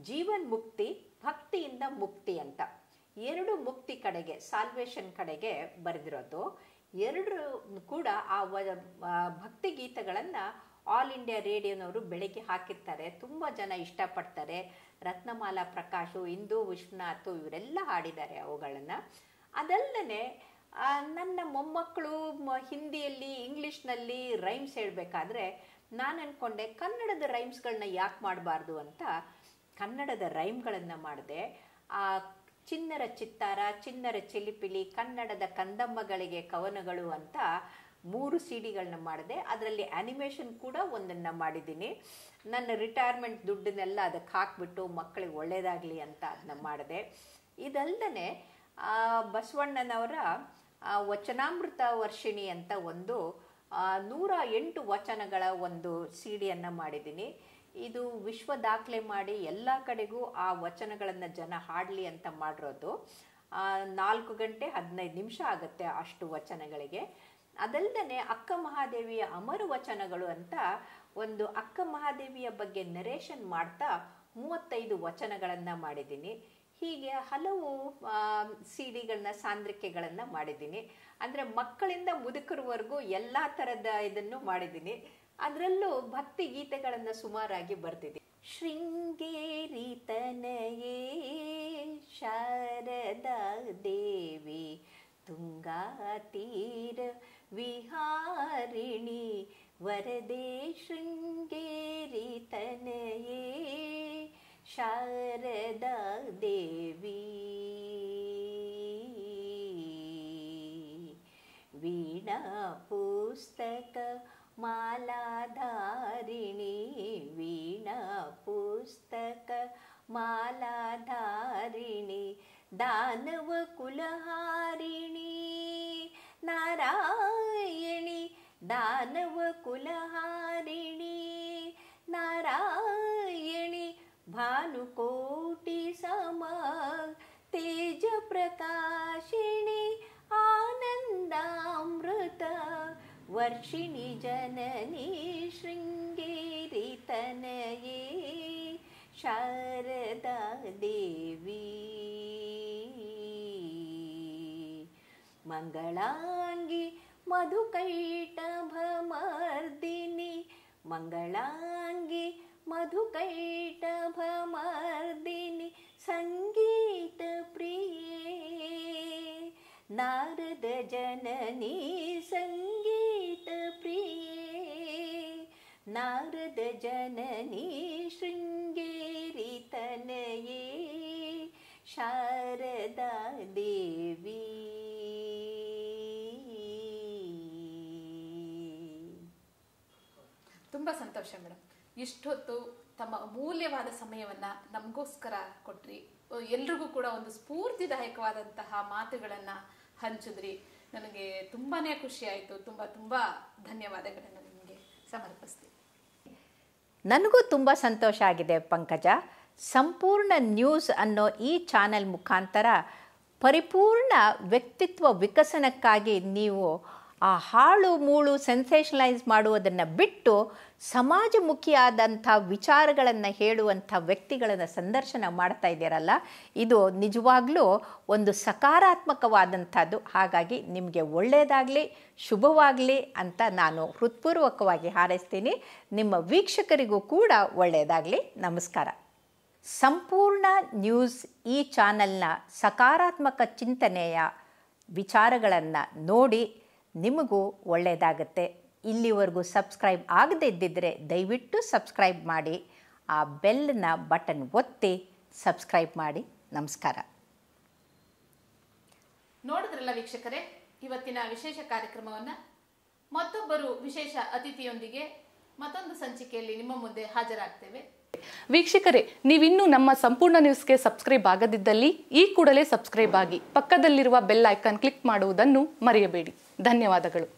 ಜೀವನ್ ಮುಕ್ತಿ ಭಕ್ತಿಯಿಂದ ಮುಕ್ತಿ ಅಂತ ಎರಡು ಮುಕ್ತಿ ಕಡೆಗೆ ಸಾಲ್ವೇಷನ್ ಕಡೆಗೆ ಬರೆದಿರೋದು ಎರಡು ಕೂಡ ಆ ಭಕ್ತಿ ಗೀತೆಗಳನ್ನು ಆಲ್ ಇಂಡಿಯಾ ರೇಡಿಯೋನವರು ಬೆಳಗ್ಗೆ ಹಾಕಿರ್ತಾರೆ ತುಂಬ ಜನ ಇಷ್ಟಪಡ್ತಾರೆ ರತ್ನಮಾಲಾ ಪ್ರಕಾಶು ಇಂದು ವಿಶ್ವನಾಥ್ ಇವರೆಲ್ಲ ಹಾಡಿದ್ದಾರೆ ಅವುಗಳನ್ನು ಅದಲ್ಲದೆ ನನ್ನ ಮೊಮ್ಮಕ್ಕಳು ಹಿಂದಿಯಲ್ಲಿ ಇಂಗ್ಲೀಷ್ನಲ್ಲಿ ರೈಮ್ಸ್ ಹೇಳಬೇಕಾದ್ರೆ ನಾನು ಅಂದ್ಕೊಂಡೆ ಕನ್ನಡದ ರೈಮ್ಸ್ಗಳನ್ನ ಯಾಕೆ ಮಾಡಬಾರ್ದು ಅಂತ ಕನ್ನಡದ ರೈಮ್ಗಳನ್ನು ಮಾಡಿದೆ ಆ ಚಿನ್ನರ ಚಿತ್ತಾರ ಚಿನ್ನರ ಚಿಲಿಪಿಲಿ ಕನ್ನಡದ ಕಂದಮ್ಮಗಳಿಗೆ ಕವನಗಳು ಅಂತ ಮೂರು ಸಿ ಡಿಗಳನ್ನ ಮಾಡಿದೆ ಅದರಲ್ಲಿ ಆ್ಯನಿಮೇಷನ್ ಕೂಡ ಒಂದನ್ನು ಮಾಡಿದ್ದೀನಿ ನನ್ನ ರಿಟೈರ್ಮೆಂಟ್ ದುಡ್ಡನ್ನೆಲ್ಲ ಅದಕ್ಕೆ ಹಾಕಿಬಿಟ್ಟು ಮಕ್ಕಳಿಗೆ ಒಳ್ಳೆಯದಾಗಲಿ ಅಂತ ಅದನ್ನ ಮಾಡಿದೆ ಇದಲ್ಲದೆ ಬಸವಣ್ಣನವರ ವಚನಾಮೃತ ವರ್ಷಿಣಿ ಅಂತ ಒಂದು ನೂರ ಎಂಟು ವಚನಗಳ ಒಂದು ಸಿ ಡಿಯನ್ನು ಮಾಡಿದ್ದೀನಿ ಇದು ವಿಶ್ವ ದಾಖಲೆ ಮಾಡಿ ಎಲ್ಲ ಕಡೆಗೂ ಆ ವಚನಗಳನ್ನು ಜನ ಹಾಡಲಿ ಅಂತ ಮಾಡಿರೋದು ನಾಲ್ಕು ಗಂಟೆ ಹದಿನೈದು ನಿಮಿಷ ಆಗುತ್ತೆ ಅಷ್ಟು ವಚನಗಳಿಗೆ ಅದಲ್ಲದೆ ಅಕ್ಕ ಮಹಾದೇವಿಯ ಅಮರು ವಚನಗಳು ಅಂತ ಒಂದು ಅಕ್ಕ ಮಹಾದೇವಿಯ ಬಗ್ಗೆ ನರೇಷನ್ ಮಾಡ್ತಾ ಮೂವತ್ತೈದು ವಚನಗಳನ್ನು ಮಾಡಿದ್ದೀನಿ ಹೀಗೆ ಹಲವು ಸಿ ಡಿಗಳನ್ನ ಸಾಂದ್ರಿಕೆಗಳನ್ನು ಮಾಡಿದ್ದೀನಿ ಅಂದರೆ ಮಕ್ಕಳಿಂದ ಮುದುಕರವರೆಗೂ ಎಲ್ಲ ಥರದ ಇದನ್ನು ಮಾಡಿದ್ದೀನಿ ಅದರಲ್ಲೂ ಭಕ್ತಿ ಗೀತೆಗಳನ್ನು ಸುಮಾರಾಗಿ ಬರ್ತಿದೆ ಶೃಂಗೇರಿ ತನಯೇ ಶಾರದಾ ದೇವಿ ತುಂಗಾ ತೀರ विहारिणि वरदे शृङ्गेरि तनये शारदा देवी वीणापुस्तक मालाधारिणी वीणापुस्तक मालाधारिणी दानवकुलहारिणी नारा दानवकुलहारिणि नारायणी भानुकोटिसम तेजप्रकाशिणि आनन्दामृत वर्षिणि जननी श्रृङ्गेरितनये शारदादेवी मङ्गलाङ्गी मधुकैटभमर्दिनि मङ्गलाङ्गी मधुकैटभमर्दिनि सङ्गीतप्रिये नारद जननी नारदजननी प्रिये नारदजननी जननी श्रृङ्गेरि शारदा देवी ತುಂಬ ಸಂತೋಷ ಮೇಡಮ್ ಇಷ್ಟೊತ್ತು ತಮ್ಮ ಅಮೂಲ್ಯವಾದ ಸಮಯವನ್ನು ನಮಗೋಸ್ಕರ ಕೊಟ್ರಿ ಎಲ್ರಿಗೂ ಕೂಡ ಒಂದು ಸ್ಫೂರ್ತಿದಾಯಕವಾದಂತಹ ಮಾತುಗಳನ್ನ ಹಂಚಿದ್ರಿ ನನಗೆ ತುಂಬಾ ಖುಷಿ ಆಯಿತು ತುಂಬ ತುಂಬ ಧನ್ಯವಾದಗಳನ್ನು ನಿಮಗೆ ಸಮರ್ಪಿಸ್ತೀನಿ ನನಗೂ ತುಂಬ ಸಂತೋಷ ಆಗಿದೆ ಪಂಕಜ ಸಂಪೂರ್ಣ ನ್ಯೂಸ್ ಅನ್ನೋ ಈ ಚಾನೆಲ್ ಮುಖಾಂತರ ಪರಿಪೂರ್ಣ ವ್ಯಕ್ತಿತ್ವ ವಿಕಸನಕ್ಕಾಗಿ ನೀವು ಆ ಹಾಳು ಮೂಳು ಸೆನ್ಸೇಷನಲೈಸ್ ಮಾಡುವುದನ್ನು ಬಿಟ್ಟು ಸಮಾಜಮುಖಿಯಾದಂಥ ವಿಚಾರಗಳನ್ನು ಹೇಳುವಂಥ ವ್ಯಕ್ತಿಗಳನ್ನು ಸಂದರ್ಶನ ಮಾಡ್ತಾ ಇದ್ದೀರಲ್ಲ ಇದು ನಿಜವಾಗ್ಲೂ ಒಂದು ಸಕಾರಾತ್ಮಕವಾದಂಥದ್ದು ಹಾಗಾಗಿ ನಿಮಗೆ ಒಳ್ಳೆಯದಾಗಲಿ ಶುಭವಾಗಲಿ ಅಂತ ನಾನು ಹೃತ್ಪೂರ್ವಕವಾಗಿ ಹಾರೈಸ್ತೀನಿ ನಿಮ್ಮ ವೀಕ್ಷಕರಿಗೂ ಕೂಡ ಒಳ್ಳೆಯದಾಗಲಿ ನಮಸ್ಕಾರ ಸಂಪೂರ್ಣ ನ್ಯೂಸ್ ಈ ಚಾನಲ್ನ ಸಕಾರಾತ್ಮಕ ಚಿಂತನೆಯ ವಿಚಾರಗಳನ್ನು ನೋಡಿ ನಿಮಗೂ ಒಳ್ಳೆಯದಾಗುತ್ತೆ ಇಲ್ಲಿವರೆಗೂ ಸಬ್ಸ್ಕ್ರೈಬ್ ಆಗದೇ ಇದ್ದಿದ್ದರೆ ದಯವಿಟ್ಟು ಸಬ್ಸ್ಕ್ರೈಬ್ ಮಾಡಿ ಆ ಬೆಲ್ನ ಬಟನ್ ಒತ್ತಿ ಸಬ್ಸ್ಕ್ರೈಬ್ ಮಾಡಿ ನಮಸ್ಕಾರ ನೋಡಿದ್ರಲ್ಲ ವೀಕ್ಷಕರೇ ಇವತ್ತಿನ ವಿಶೇಷ ಕಾರ್ಯಕ್ರಮವನ್ನು ಮತ್ತೊಬ್ಬರು ವಿಶೇಷ ಅತಿಥಿಯೊಂದಿಗೆ ಮತ್ತೊಂದು ಸಂಚಿಕೆಯಲ್ಲಿ ನಿಮ್ಮ ಮುಂದೆ ಹಾಜರಾಗ್ತೇವೆ ವೀಕ್ಷಕರೇ ನೀವಿನ್ನೂ ನಮ್ಮ ಸಂಪೂರ್ಣ ನ್ಯೂಸ್ಗೆ ಸಬ್ಸ್ಕ್ರೈಬ್ ಆಗದಿದ್ದಲ್ಲಿ ಈ ಕೂಡಲೇ ಸಬ್ಸ್ಕ್ರೈಬ್ ಆಗಿ ಪಕ್ಕದಲ್ಲಿರುವ ಬೆಲ್ ಐಕಾನ್ ಕ್ಲಿಕ್ ಮಾಡುವುದನ್ನು ಮರೆಯಬೇಡಿ ಧನ್ಯವಾದಗಳು